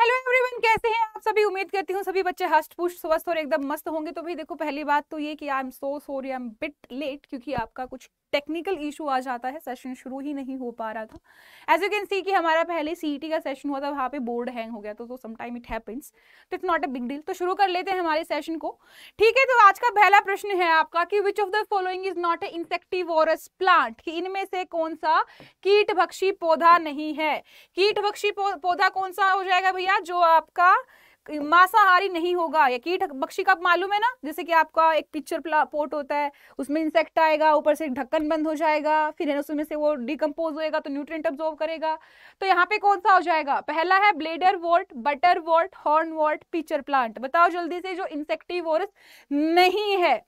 Hello everyone कैसे हैं आप सभी उम्मीद करती हूँ सभी बच्चे हष्ट पुष्ट स्वस्थ और एकदम मस्त होंगे तो भाई देखो पहली बात तो ये कि I am so sorry I am bit late क्योंकि आपका कुछ टेक्निकल इशू आ जाता है सेशन शुरू ही नहीं हो पा रहा था एज यू कैन सी कि हमारा पहले सी e का सेशन हुआ था वहाँ पे बोर्ड हैंग हो गया तो समटाइम इट हैपन्स तो it's not a big deal तो शुरू कर लेते हैं हमारे सेशन को ठीक है तो आज का पहला प्रश्न है आपका कि which of the following is not a insectivorous plant कि इनमें से कौन सा कीट पौधा नहीं है कीट पौधा कौन सा हो जाएगा भैया जो आप आपका मांसाहारी नहीं होगा या कीट बक्षी का मालूम है ना जैसे कि आपका एक पिक्चर पोर्ट होता है उसमें इंसेक्ट आएगा ऊपर से ढक्कन बंद हो जाएगा फिर है ना उसमें से वो डिकम्पोज होएगा तो न्यूट्रिएंट ऑब्जॉर्व करेगा तो यहाँ पे कौन सा हो जाएगा पहला है bladder wort butter wort horn wort pitcher plant बताओ जल्दी से जो इंसेक्टिव नहीं है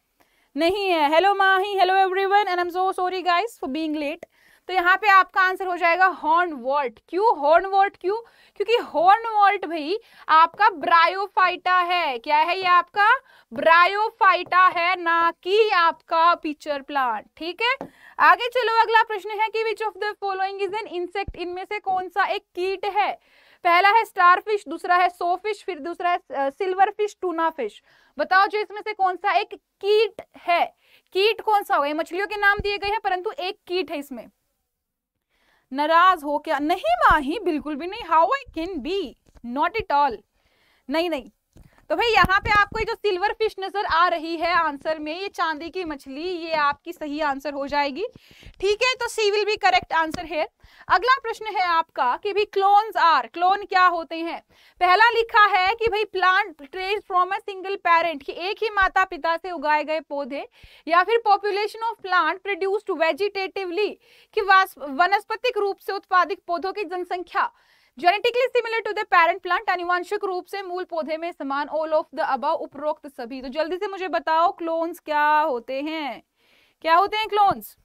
नहीं है hello Mahi hello everyone and am so sorry guys for being late तो यहाँ पे आपका आंसर हो जाएगा हॉर्न वॉल्ट क्यों हॉर्न वॉल्ट क्यों क्योंकि हॉर्न वॉल्ट भाई आपका ब्रायोफाइटा है क्या है ये आपका ब्रायोफाइटा है ना कि आपका पिक्चर प्लांट ठीक है आगे चलो अगला प्रश्न है कि which of the following is an insect इनमें से कौन सा एक कीट है पहला है स्टार फिश दूसरा है सो फिश फिर दूसरा है सिल्वर फिश टूना फिश बताओ जो इसमें से कौन सा एक कीट है कीट कौन सा होगा ये मछलियों के नाम दिए गए हैं परंतु एक कीट है इसमें नाराज हो क्या नहीं माही बिल्कुल भी नहीं how I can be not at all नहीं नहीं तो भाई यहाँ पे आपको ये जो सिल्वर फिश नजर आ रही है आंसर में ये चांदी की मछली ये आपकी सही आंसर हो जाएगी ठीक है तो C will be correct answer है अगला प्रश्न है आपका कि भाई क्लोन्स आर क्लोन क्या होते हैं पहला लिखा है कि भाई plant trade from a single parent कि एक ही माता पिता से उगाए गए पौधे या फिर population of plant produced vegetatively कि वनस्पतिक रूप से उत्पादित पौधों की जनसंख्या genetically similar to the parent plant अनुवांशिक रूप से मूल पौधे में समान ऑल ऑफ द अब उपरोक्त सभी तो जल्दी से मुझे बताओ क्लोन्स क्या होते हैं क्या होते हैं क्लोन्स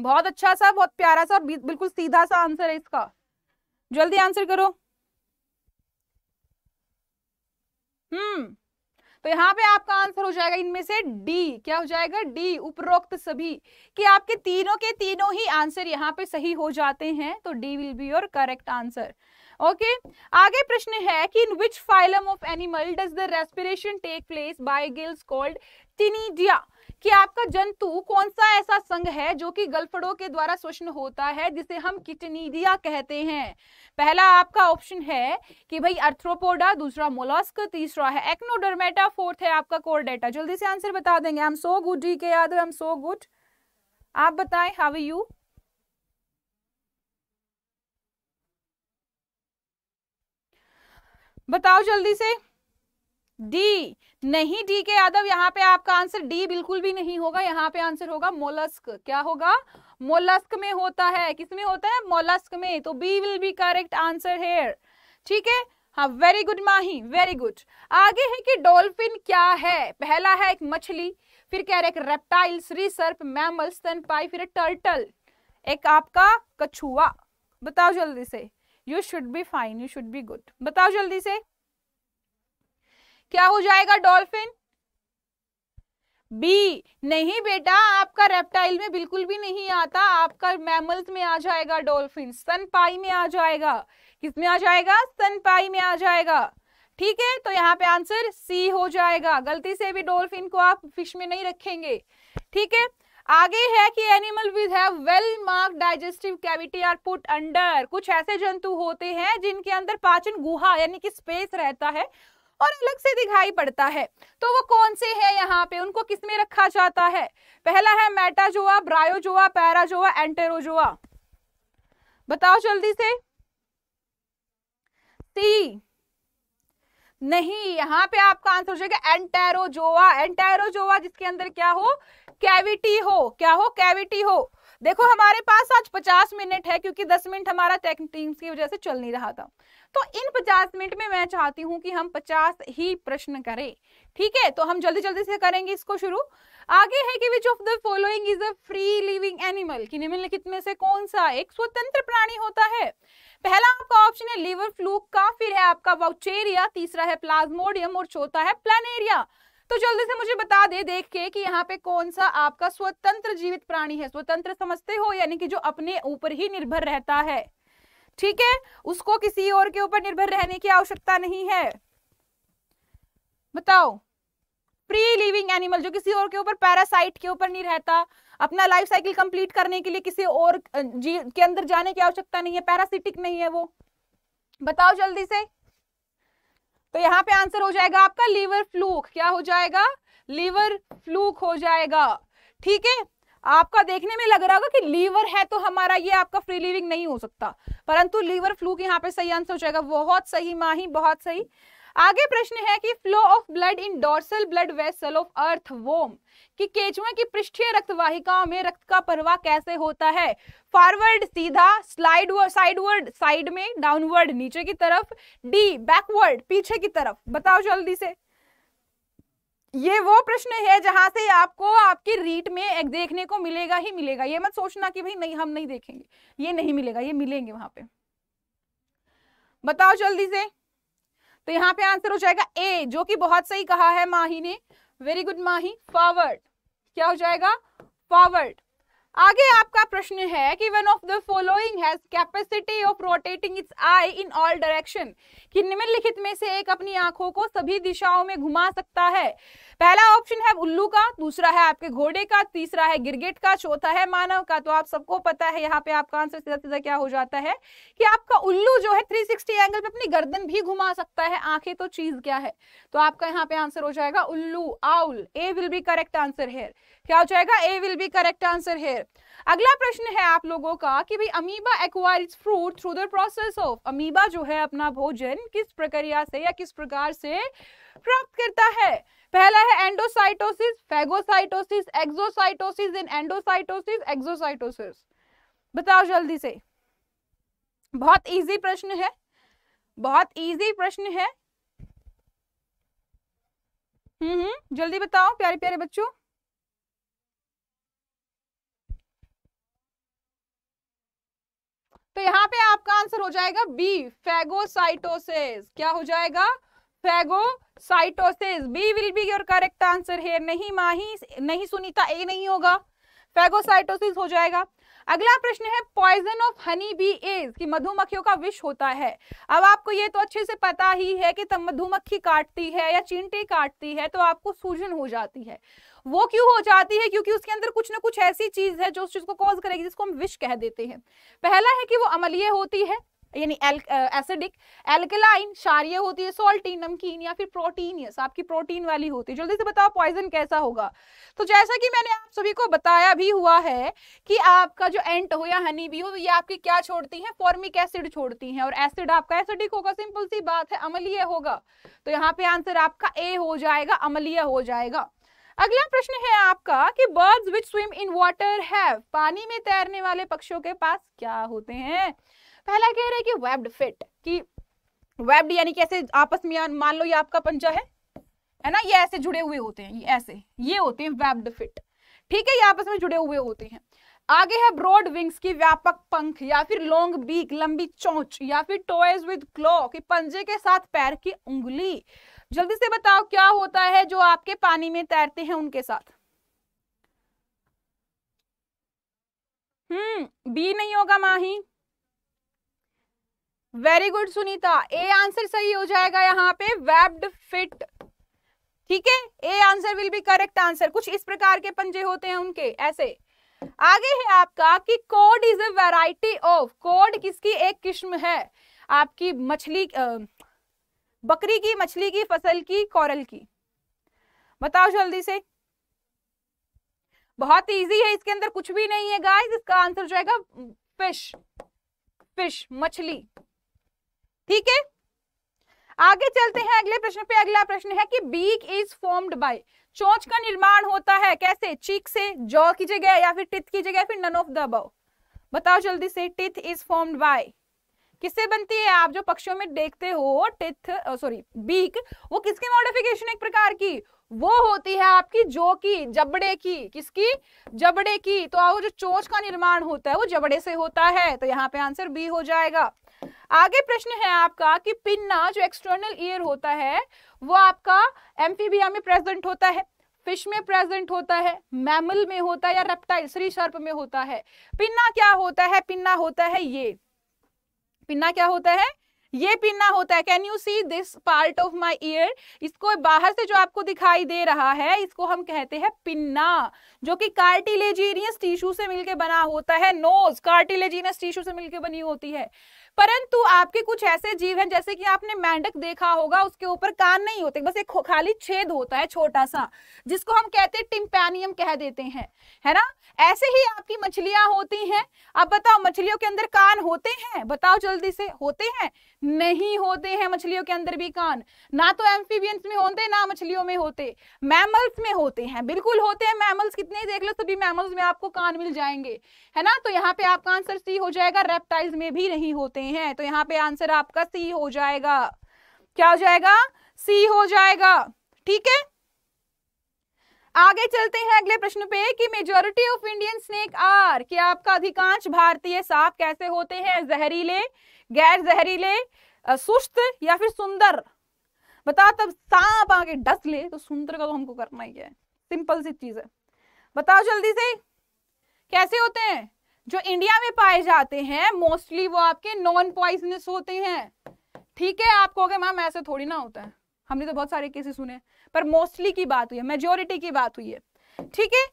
बहुत अच्छा सा बहुत प्यारा सा और बिल्कुल सीधा सा आंसर है इसका जल्दी आंसर करो हम्म hmm. तो यहाँ पे आपका आंसर हो जाएगा इनमें से डी क्या हो जाएगा डी उपरोक्त सभी कि आपके तीनों के तीनों ही आंसर यहाँ पे सही हो जाते हैं तो D will be your correct answer okay आगे प्रश्न है कि in which phylum of animal does the respiration take place by gills called ctenidia कि आपका जंतु कौन सा ऐसा संघ है जो कि गलफड़ों के द्वारा शोषण होता है जिसे हम किटनीडिया कहते हैं पहला आपका ऑप्शन है कि भाई अर्थ्रोपोडा दूसरा मोलस्क तीसरा है एक्नोडर्मेटा फोर्थ है आपका कोरडेटा जल्दी से आंसर बता देंगे हम सो गुड डी के याद हम सो गुड आप बताएं हाउ यू बताओ जल्दी से डी नहीं डी के यादव यहाँ पे आपका आंसर डी बिल्कुल भी नहीं होगा यहाँ पे आंसर होगा मोलस्क क्या होगा मोलस्क में होता है किसमें होता है मोलस्क में तो B will be correct answer here ठीक है हाँ very good Mahi very good आगे है कि डॉल्फिन क्या है पहला है एक मछली फिर कह रहे रेप्टाइल्स रिसर्प मैमल्स पाई फिर टर्टल एक आपका कछुआ बताओ जल्दी से you should be fine you should be good बताओ जल्दी से क्या हो जाएगा डॉल्फिन बी नहीं बेटा आपका रेप्टाइल में बिल्कुल भी नहीं आता आपका मैमल्स में आ जाएगा डॉल्फिन सन पाई में आ जाएगा किस में आ जाएगा सन पाई में आ जाएगा ठीक है तो यहाँ पे आंसर सी हो जाएगा गलती से भी डॉल्फिन को आप फिश में नहीं रखेंगे ठीक है आगे है कि animal with have well mark digestive cavity are put under कुछ ऐसे जंतु होते हैं जिनके अंदर पाचन गुहा यानी कि स्पेस रहता है और अलग से दिखाई पड़ता है तो वो कौन से है यहाँ पे उनको किस में रखा जाता है पहला है मेटाजोआ ब्रायोजोआ पैराजोआ एंटेरोजोआ बताओ जल्दी से सी नहीं यहाँ पे आपका आंसर हो जाएगा एंटेरोजोआ एंटेरोजोआ जिसके अंदर क्या हो कैविटी हो क्या हो कैविटी हो देखो हमारे पास आज 50 मिनट है क्योंकि 10 मिनट हमारा टेक्निक टीम्स की वजह से चल नहीं रहा था तो इन 50 मिनट में मैं चाहती हूँ कि हम 50 ही प्रश्न करें ठीक है तो हम जल्दी जल्दी से करेंगे इसको शुरू आगे है कि which of the following is a free living animal कि निम्नलिखित में से कौन सा एक स्वतंत्र प्राणी होता है पहला आपका ऑप्शन है लिवर फ्लूक का फिर है आपका वाउचेरिया तीसरा है प्लाज्मोडियम और चौथा है प्लानेरिया तो जल्दी से मुझे बता दे देख के कि यहाँ पे कौन सा आपका स्वतंत्र जीवित प्राणी है स्वतंत्र समझते हो यानी कि जो अपने ऊपर ही निर्भर रहता है ठीक है उसको किसी और के ऊपर निर्भर रहने की आवश्यकता नहीं है बताओ प्री लिविंग एनिमल जो किसी और के ऊपर पैरासाइट के ऊपर नहीं रहता अपना लाइफ साइकिल कंप्लीट करने के लिए किसी और जी के अंदर जाने की आवश्यकता नहीं है पैरासिटिक नहीं है वो बताओ जल्दी से तो यहाँ पे आंसर हो जाएगा आपका लीवर फ्लूक क्या हो जाएगा लीवर फ्लूक हो जाएगा ठीक है आपका देखने में लग रहा होगा कि लीवर है तो हमारा ये आपका फ्री लिविंग नहीं हो सकता परंतु लीवर फ्लू के यहाँ पे सही आंसर हो जाएगा बहुत सही माही बहुत सही आगे प्रश्न है कि flow of blood in dorsal blood vessel of earthworm कि केचुए की पृष्ठीय रक्तवाहिकाओं में रक्त का प्रवाह कैसे होता है फॉरवर्ड सीधा स्लाइड साइडवर्ड साइड में डाउनवर्ड नीचे की तरफ डी बैकवर्ड पीछे की तरफ बताओ जल्दी से ये वो प्रश्न है जहां से आपको आपके रीट में देखने को मिलेगा ही मिलेगा ये मत सोचना कि भाई नहीं हम नहीं देखेंगे ये नहीं मिलेगा ये मिलेंगे वहां पे बताओ जल्दी से तो यहाँ पे आंसर हो जाएगा ए जो कि बहुत सही कहा है माही ने वेरी गुड माही फॉरवर्ड क्या हो जाएगा फॉरवर्ड आगे आपका प्रश्न है कि one of the following has capacity of rotating its eye in all direction कि निम्नलिखित में से एक अपनी आंखों को सभी दिशाओं में घुमा सकता है पहला ऑप्शन है उल्लू का दूसरा है आपके घोड़े का तीसरा है गिरगेट का चौथा है मानव का तो आप सबको पता है यहाँ पे आपका आंसर सीधा सीधा क्या हो जाता है कि आपका उल्लू जो है थ्री एंगल पे अपनी गर्दन भी घुमा सकता है आंखें तो चीज क्या है तो आपका यहाँ पे आंसर हो जाएगा उल्लू owl A will be correct answer here क्या हो जाएगा A will be correct answer here अगला प्रश्न है आप लोगों का कि भाई amoeba acquire fruit through the process of amoeba जो है अपना भोजन किस प्रक्रिया से या किस प्रकार से प्राप्त करता है पहला है एंडोसाइटोसिस फेगोसाइटोसिस एक्सोसाइटोसिस इन एंडोसाइटोसिस एक्सोसाइटोसिस बताओ जल्दी से बहुत इजी प्रश्न है बहुत इजी प्रश्न है हम्म, हम्म जल्दी बताओ प्यारे प्यारे बच्चों तो यहाँ पे आपका आंसर हो जाएगा बी फैगोसाइटोसिस क्या हो जाएगा phagocytosis B will be your correct answer है नहीं माही नहीं सुनीता ए नहीं होगा फैगोसाइटोसिस हो जाएगा अगला प्रश्न है poison of honey bee is कि मधुमक्खियों का विष होता है अब आपको ये तो अच्छे से पता ही है कि मधुमक्खी काटती है या चींटी काटती है तो आपको सूजन हो जाती है वो क्यों हो जाती है क्योंकि उसके अंदर कुछ ना कुछ ऐसी चीज है जो उस चीज को कॉज करेगी जिसको हम विश कह देते हैं पहला है कि वो अमलीय होती है यानी एसिडिक एल्केलाइन क्षारिय होती है सोल्टी नमकीन या फिर प्रोटीनियस आपकी प्रोटीन वाली होती है जल्दी से बताओ पॉइजन कैसा होगा तो जैसा कि मैंने आप सभी को बताया भी हुआ है कि आपका जो एंट हो या हनी भी हो तो ये आपकी क्या छोड़ती है फॉर्मिक एसिड छोड़ती है और एसिड आपका एसिडिक होगा सिंपल सी बात है अमलीय होगा तो यहाँ पे आंसर आपका ए हो जाएगा अमलीय हो जाएगा अगला प्रश्न है आपका कि birds which swim in water have पानी में तैरने वाले पक्षियों के पास क्या होते हैं पहला कह रहे हैं कि वेब्ड फिट कि वेब्ड यानी कि ऐसे आपस में मान लो ये आपका पंजा है है ना ये ऐसे जुड़े हुए होते हैं ये ऐसे ये होते हैं वेब्ड फिट ठीक है ये आपस में जुड़े हुए होते हैं आगे है ब्रॉड विंग्स की व्यापक पंख या फिर लॉन्ग बीक लंबी चोंच या फिर टॉयज विद क्लॉ की पंजे के साथ पैर की उंगली जल्दी से बताओ क्या होता है जो आपके पानी में तैरते हैं उनके साथ हम्म बी नहीं होगा Mahi very good Sunita A answer सही हो जाएगा यहाँ पे वेब्ड फिट ठीक है A answer will be correct answer कुछ इस प्रकार के पंजे होते हैं उनके ऐसे आगे है आपका कि cod is a variety of cod किसकी एक किस्म है आपकी मछली बकरी की मछली की फसल की कोरल की बताओ जल्दी से बहुत इजी है इसके अंदर कुछ भी नहीं है गाइस इसका आंसर है फिश फिश मछली ठीक है आगे चलते हैं अगले प्रश्न पे अगला प्रश्न है कि बीक इज फॉर्म्ड बाय चोंच का निर्माण होता है कैसे चीक से जॉ की जगह या फिर टिथ की जगह फिर नन ऑफ द अबव बताओ जल्दी से टिथ इज फॉर्म्ड बाय किससे बनती है आप जो पक्षियों में देखते हो टिथ सॉरी बीक वो किसकी मॉडिफिकेशन एक प्रकार की वो होती है आपकी जो की जबड़े की किसकी जबड़े की तो आओ जो चोच का निर्माण होता है वो जबड़े से होता है तो यहाँ पे आंसर बी हो जाएगा आगे प्रश्न है आपका कि पिन्ना जो एक्सटर्नल ईयर होता है वो आपका एम्फीबिया में प्रेजेंट होता है फिश में प्रेजेंट होता है मैमल में होता है या रेप्टाइल श्री सर्प में होता है पिन्ना क्या होता है पिन्ना होता है ये पिन्ना क्या होता है ये पिन्ना होता है can you see this part of my ear इसको बाहर से जो आपको दिखाई दे रहा है इसको हम कहते हैं पिन्ना जो कि कार्टिलेजीनियस टिश्यू से मिलके बना होता है नोज कार्टिलेजीनियस टिश्यू से मिलके बनी होती है परंतु आपके कुछ ऐसे जीव हैं जैसे कि आपने मेंढक देखा होगा उसके ऊपर कान नहीं होते बस एक खाली छेद होता है छोटा सा जिसको हम कहते हैं टिम्पैनियम कह देते हैं है ना ऐसे ही आपकी मछलियां होती हैं अब बताओ मछलियों के अंदर कान होते हैं बताओ जल्दी से होते हैं नहीं होते हैं मछलियों के अंदर भी कान ना तो एम्फीबियंस में होते ना मछलियों में होते मैमल्स में होते हैं बिल्कुल होते हैं मैमल्स कितने देख लो सभी मैमल्स में आपको कान मिल जाएंगे है ना तो यहाँ पे आपका आंसर सी हो जाएगा रेप्टाइल्स में भी नहीं होते रहे हैं तो यहाँ पे आंसर आपका सी हो जाएगा क्या हो जाएगा सी हो जाएगा ठीक है आगे चलते हैं अगले प्रश्न पे कि majority of Indian snake are कि आपका अधिकांश भारतीय सांप कैसे होते हैं जहरीले गैर जहरीले सुस्त या फिर सुंदर बता तब सांप आगे डस ले तो सुंदर का तो हमको करना ही है सिंपल सी चीज है बताओ जल्दी से कैसे होते हैं जो इंडिया में पाए जाते हैं मोस्टली वो आपके नॉन पॉइजनस होते हैं ठीक है आप कहोगे मैम ऐसे थोड़ी ना होता है हमने तो बहुत सारे केसेस सुने पर मोस्टली की बात हुई है मेजोरिटी की बात हुई है ठीक है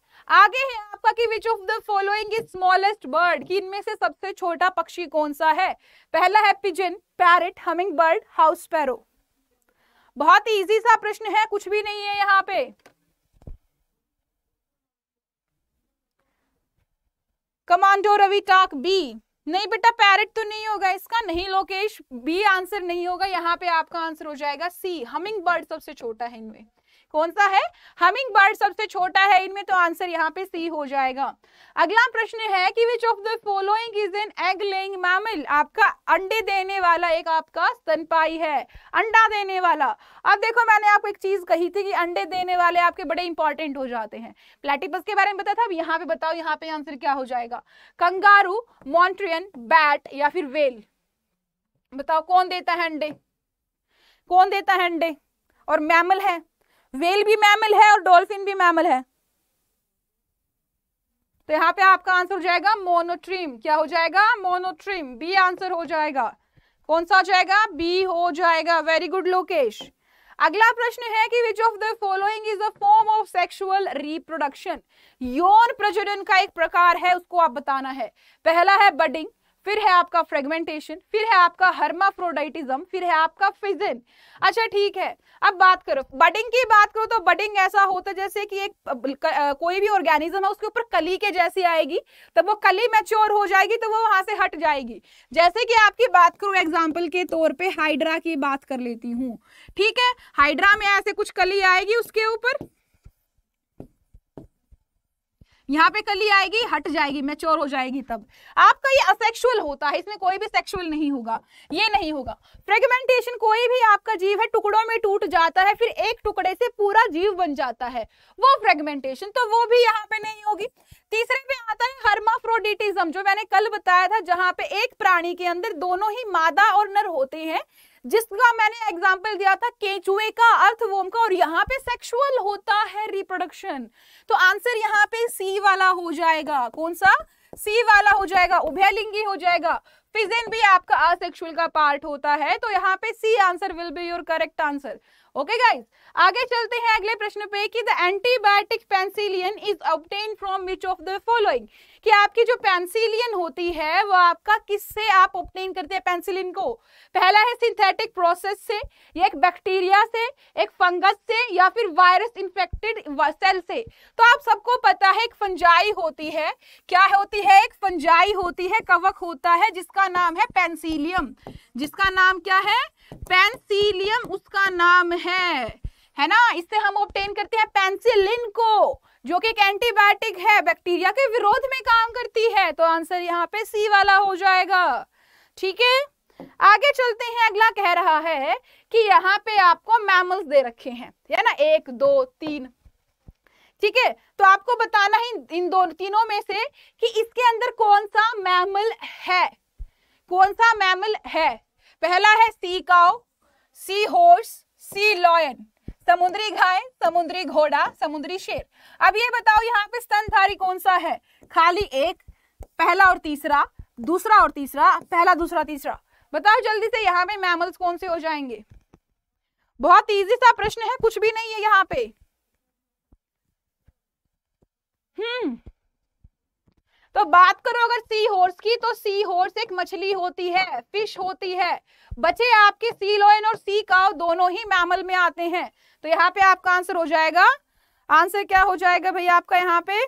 आगे है आपका कि which of the following is smallest bird कि इनमें से सबसे छोटा पक्षी कौन सा है पहला है pigeon parrot humming bird house sparrow बहुत इजी सा प्रश्न है कुछ भी नहीं है यहाँ पे कमांडो रवि टाक बी नहीं बेटा पैरट तो नहीं होगा इसका नहीं लोकेश बी आंसर नहीं होगा यहाँ पे आपका आंसर हो जाएगा सी हमिंग बर्ड सबसे छोटा है इनमें कौन सा है हमिंग बर्ड सबसे छोटा है इनमें तो आंसर यहाँ पे सी हो जाएगा अगला प्रश्न है कि which of the following is an egg laying mammal आपका अंडे देने वाला एक आपका स्तनपाई है अंडा देने वाला अब देखो मैंने आपको एक चीज कही थी कि अंडे देने वाले आपके बड़े इंपॉर्टेंट हो जाते हैं प्लेटिपस के बारे में बताया था अब यहाँ पे बताओ यहाँ पे आंसर क्या हो जाएगा कंगारू मॉन्ट्रियन बैट या फिर वेल बताओ कौन देता है अंडे कौन देता है अंडे और मैमल है वेल भी मैमल है और डॉल्फिन भी मैमल है तो यहाँ पे आपका आंसर हो जाएगा मोनोट्रीम क्या हो जाएगा मोनोट्रीम बी आंसर हो जाएगा कौन सा हो जाएगा बी हो जाएगा वेरी गुड लोकेश अगला प्रश्न है कि which of the following is a form of sexual reproduction यौन प्रजनन का एक प्रकार है उसको आप बताना है पहला है बडिंग फिर है आपका फ्रेगमेंटेशन फिर है आपका हर्माफ्रोडाइटिज्म फिर है आपका फिजन अच्छा ठीक है अब बात करो बडिंग की बात करो तो बडिंग ऐसा होता है जैसे कि एक कोई भी ऑर्गेनिज्म है उसके ऊपर कली के जैसी आएगी तब वो कली मैच्योर हो जाएगी तो वो वहां से हट जाएगी जैसे कि आपकी बात करो एग्जाम्पल के तौर पर हाइड्रा की बात कर लेती हूँ ठीक है हाइड्रा में ऐसे कुछ कली आएगी उसके ऊपर यहाँ पे कली आएगी हट जाएगी मेच्योर हो जाएगी तब आपका ये असेक्सुअल होता है इसमें कोई भी सेक्सुअल नहीं होगा ये नहीं होगा फ्रेगमेंटेशन कोई भी आपका जीव है टुकड़ों में टूट जाता है फिर एक टुकड़े से पूरा जीव बन जाता है वो फ्रेगमेंटेशन तो वो भी यहाँ पे नहीं होगी तीसरे पे आता है हर्माफ्रोडिटिज्म जो मैंने कल बताया था जहां पे एक प्राणी के अंदर दोनों ही मादा और नर होते हैं जिसका मैंने एग्जाम्पल दिया था केचुए का अर्थ वोम का और यहाँ पे सेक्सुअल होता है रिप्रोडक्शन तो आंसर यहाँ पे सी वाला हो जाएगा कौन सा सी वाला हो जाएगा उभयलिंगी हो जाएगा फिजेन भी आपका असेक्सुअल का पार्ट होता है तो यहाँ पे C answer will be your correct answer okay guys आगे चलते हैं अगले प्रश्न पे कि the antibiotic penicillin is obtain from which of the following कि आपकी जो पेंसिलियन होती है वो आपका किससे आप ऑब्टेन करते हैं पेंसिलिन को पहला है सिंथेटिक प्रोसेस से या एक बैक्टीरिया से एक फंगस से या फिर वायरस इंफेक्टेड सेल से तो आप सबको पता है एक फंजाई होती है क्या होती है एक फंजाई होती है कवक होता है जिसका नाम है पेंसिलियम जिसका नाम क्या है पेंसिलियम उसका नाम है है ना इससे हम ऑप्टेन करते हैं पेंसिलिन को जो कि एक एंटीबायोटिक है बैक्टीरिया के विरोध में काम करती है तो आंसर यहाँ पे सी वाला हो जाएगा ठीक है आगे चलते हैं अगला कह रहा है कि यहाँ पे आपको मैमल्स दे रखे हैं है ना एक दो तीन ठीक है तो आपको बताना है इन दोनों तीनों में से कि इसके अंदर कौन सा मैमल है कौन सा मैमल है पहला है sea cow sea horse sea lion समुद्री गाय समुद्री घोड़ा समुद्री शेर अब ये बताओ यहाँ पे स्तनधारी कौन सा है खाली एक पहला और तीसरा दूसरा और तीसरा पहला दूसरा तीसरा बताओ जल्दी से यहाँ पे मैमल्स कौन से हो जाएंगे बहुत इजी सा प्रश्न है कुछ भी नहीं है यहाँ पे हम्म तो बात करो अगर सी होर्स की तो सी होर्स एक मछली होती है फिश होती है बचे आपके सी लोइन और सी काव दोनों ही मैमल में आते हैं तो यहाँ पे आपका आंसर हो जाएगा आंसर क्या हो जाएगा भैया आपका यहाँ पे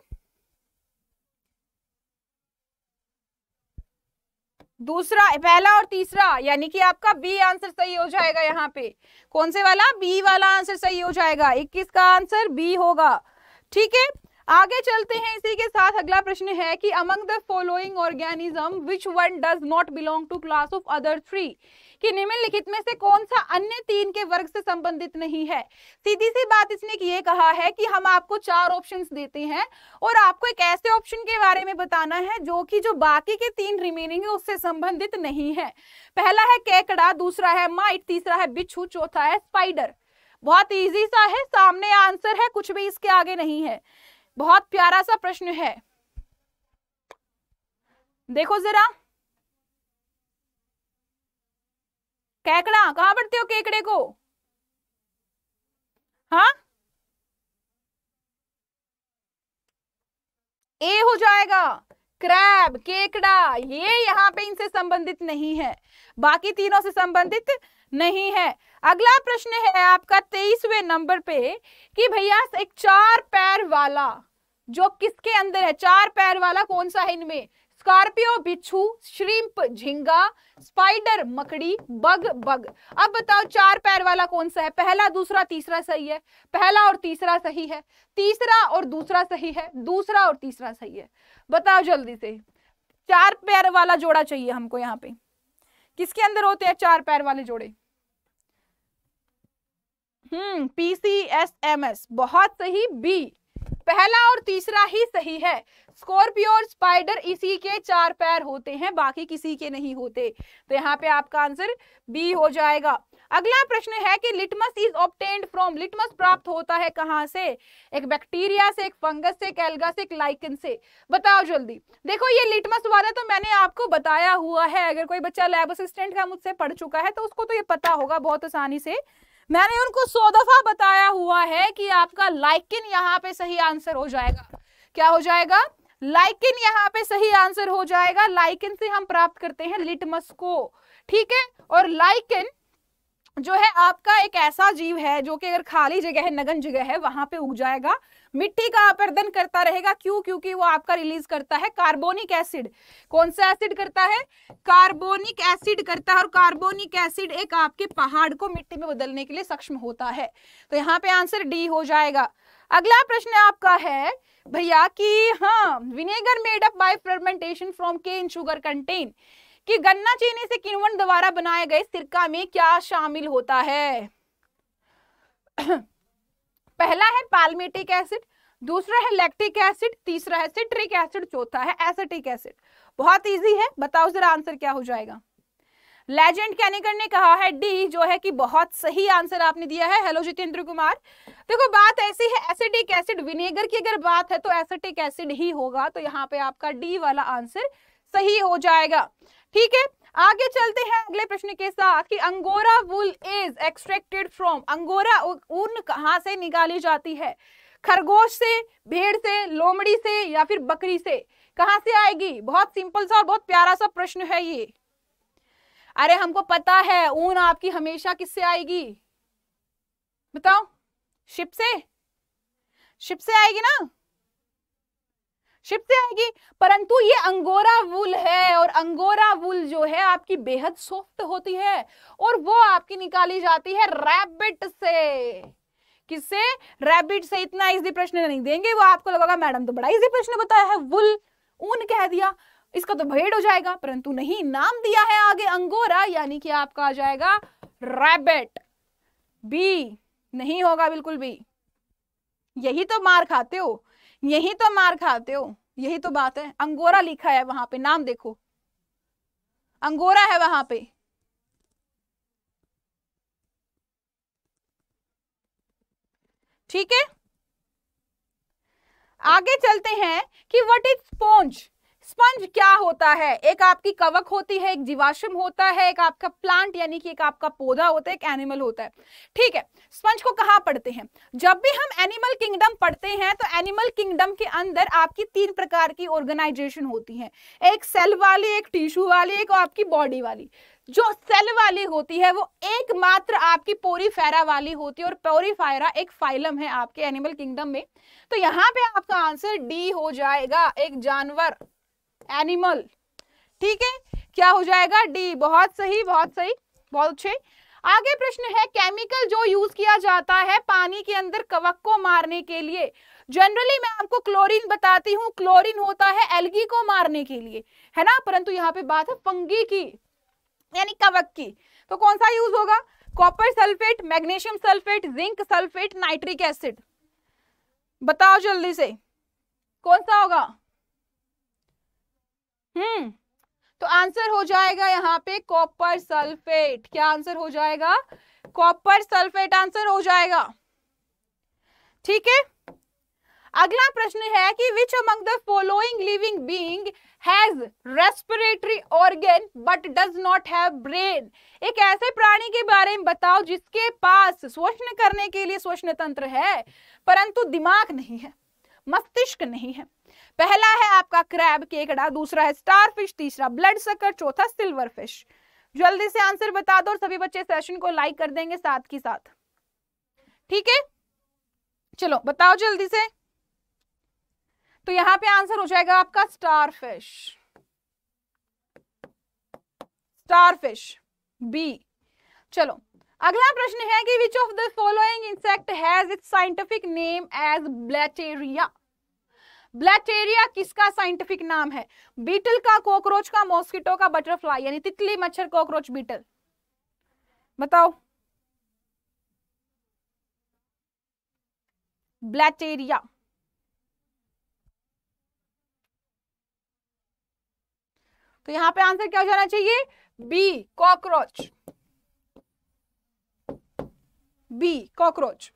दूसरा पहला और तीसरा यानी कि आपका बी आंसर सही हो जाएगा यहाँ पे कौन से वाला बी वाला आंसर सही हो जाएगा इक्कीस का आंसर बी होगा ठीक है आगे चलते हैं इसी के साथ अगला प्रश्न है कि among the following organism which one does not belong to class of other three कि निम्नलिखित में से कौन सा अन्य तीन के वर्ग से संबंधित नहीं है सीधी सी बात इसने कि ये कहा है कि हम आपको चार ऑप्शंस देते हैं और आपको एक ऐसे ऑप्शन के बारे में बताना है जो कि जो बाकी के तीन रिमेनिंग है उससे संबंधित नहीं है पहला है केकड़ा दूसरा है माइट तीसरा है बिच्छू चौथा है स्पाइडर बहुत इजी सा है सामने आंसर है कुछ भी इसके आगे नहीं है बहुत प्यारा सा प्रश्न है देखो जरा कैकड़ा कहां पढ़ते हो केकड़े को हा ए हो जाएगा क्रैब केकड़ा ये यहां पे इनसे संबंधित नहीं है बाकी तीनों से संबंधित नहीं है अगला प्रश्न है आपका तेईसवें नंबर पे कि भैया एक चार पैर वाला जो किसके अंदर है चार पैर वाला कौन सा है इनमें स्कॉर्पियो बिच्छू श्रिम्प झिंगा स्पाइडर मकड़ी बग बग अब बताओ चार पैर वाला कौन सा है पहला दूसरा तीसरा सही है पहला और तीसरा सही है तीसरा और दूसरा सही है दूसरा और तीसरा सही है बताओ जल्दी से चार पैर वाला जोड़ा चाहिए हमको यहाँ पे किसके अंदर होते हैं चार पैर वाले जोड़े हम्म पीसीएसएमएस बहुत सही बी पहला और तीसरा ही सही है स्कॉर्पियो और स्पाइडर इसी के चार पैर होते हैं बाकी किसी के नहीं होते तो यहाँ पे आपका आंसर बी हो जाएगा अगला प्रश्न है कि litmus is obtained from litmus प्राप्त होता है कहाँ से एक बैक्टीरिया से एक फंगस से एक एल्गा से एक लाइकन से बताओ जल्दी देखो ये लिटमस वाला तो मैंने आपको बताया हुआ है अगर कोई बच्चा लैब असिस्टेंट का मुझसे पढ़ चुका है तो उसको तो ये पता होगा बहुत आसानी से मैंने उनको सौ दफा बताया हुआ है कि आपका लाइकिन यहाँ पे सही आंसर हो जाएगा क्या हो जाएगा लाइकिन यहाँ पे सही आंसर हो जाएगा लाइकिन से हम प्राप्त करते हैं लिटमस को ठीक है और लाइकिन जो है आपका एक ऐसा जीव है जो कि अगर खाली जगह है नगन जगह है वहां पे उग जाएगा मिट्टी का अपर्दन करता रहेगा क्यों क्योंकि वो आपका रिलीज करता है कार्बोनिक एसिड कौन सा एसिड करता है कार्बोनिक एसिड करता है और कार्बोनिक एसिड एक आपके पहाड़ को मिट्टी में बदलने के लिए सक्षम होता है तो यहाँ पे आंसर डी हो जाएगा अगला प्रश्न आपका है भैया कि हाँ vinegar made up by fermentation from cane sugar content कि गन्ना चीनी से किण्वन द्वारा बनाए गए सिरका में क्या शामिल होता है पहला है पालमेटिक एसिड दूसरा है लैक्टिक एसिड तीसरा है सिट्रिक एसिड चौथा है एसिटिक एसिड बहुत इजी है बताओ जरा आंसर क्या हो जाएगा लेजेंड कैनिकर ने कहा है डी जो है कि बहुत सही आंसर आपने दिया है हेलो जितेंद्र कुमार देखो बात ऐसी है एसिडिक एसिड विनेगर की अगर बात है तो एसिटिक एसिड ही होगा तो यहाँ पे आपका डी वाला आंसर सही हो जाएगा ठीक है आगे चलते हैं अगले प्रश्न के साथ कि angora wool is extracted from angora ऊन कहाँ से निकाली जाती है खरगोश से भेड़ से लोमड़ी से या फिर बकरी से कहाँ से आएगी बहुत सिंपल सा और बहुत प्यारा सा प्रश्न है ये अरे हमको पता है ऊन आपकी हमेशा किससे आएगी बताओ शिप से शिप से आएगी ना शिप से आएगी परंतु ये अंगोरा वूल है और अंगोरा वूल जो है आपकी बेहद सॉफ्ट होती है और वो आपकी निकाली जाती है रैबिट से किससे रैबिट से इतना इजी प्रश्न नहीं देंगे वो आपको लगेगा मैडम तो बड़ा इजी प्रश्न बताया है वुल ऊन कह दिया इसका तो भेड़ हो जाएगा परंतु नहीं नाम दिया है आगे अंगोरा यानी कि आपका आ जाएगा रैबिट बी नहीं होगा बिल्कुल भी यही तो मार खाते हो यही तो मार खाते हो यही तो बात है अंगोरा लिखा है वहां पे नाम देखो अंगोरा है वहां पे ठीक है आगे चलते हैं कि व्हाट इज स्पॉन्ज स्पंज क्या होता है एक आपकी कवक होती है एक जीवाश्म होता है एक आपका प्लांट यानी कि एक आपका पौधा होता है एक एनिमल होता है ठीक है स्पंज को कहाँ पढ़ते हैं जब भी हम एनिमल किंगडम पढ़ते हैं तो एनिमल किंगडम के अंदर आपकी तीन प्रकार की ऑर्गेनाइजेशन होती है एक सेल वाली एक टिश्यू वाली एक आपकी बॉडी वाली जो सेल वाली होती है वो एकमात्र आपकी पोरी फेरा वाली होती है और पोरी फायरा एक फाइलम है आपके एनिमल किंगडम में तो यहाँ पे आपका आंसर डी हो जाएगा एक जानवर एनिमल ठीक है क्या हो जाएगा डी बहुत सही बहुत सही बहुत अच्छे आगे प्रश्न है केमिकल जो यूज किया जाता है पानी के अंदर कवक को मारने के लिए जनरली मैं आपको क्लोरीन बताती हूँ क्लोरीन होता है एलगी को मारने के लिए है ना परंतु यहाँ पे बात है फंगी की यानी कवक की तो कौन सा यूज होगा copper sulphate magnesium sulphate zinc sulphate nitric acid बताओ जल्दी से कौन सा होगा हम्म तो आंसर हो जाएगा यहाँ पे कॉपर सल्फेट क्या आंसर हो जाएगा कॉपर सल्फेट आंसर हो जाएगा ठीक है अगला प्रश्न है कि which among the following living being has respiratory organ but does not have brain एक ऐसे प्राणी के बारे में बताओ जिसके पास स्वप्न करने के लिए स्वप्न तंत्र है परंतु दिमाग नहीं है मस्तिष्क नहीं है पहला है आपका क्रैब केकड़ा दूसरा है स्टार फिश तीसरा ब्लड सकर चौथा सिल्वर फिश जल्दी से आंसर बता दो और सभी बच्चे सेशन को लाइक कर देंगे साथ की साथ ठीक है चलो बताओ जल्दी से तो यहां पे आंसर हो जाएगा आपका star fish star fish B चलो अगला प्रश्न है कि which of the following insect has its scientific name as blattaria blattaria किसका साइंटिफिक नाम है बीटल का कॉकरोच का मॉस्किटो का बटरफ्लाई यानी तितली मच्छर कॉकरोच बीटल बताओ ब्लैटेरिया तो यहां पे आंसर क्या हो जाना चाहिए बी कॉकरोच बी कॉकरोच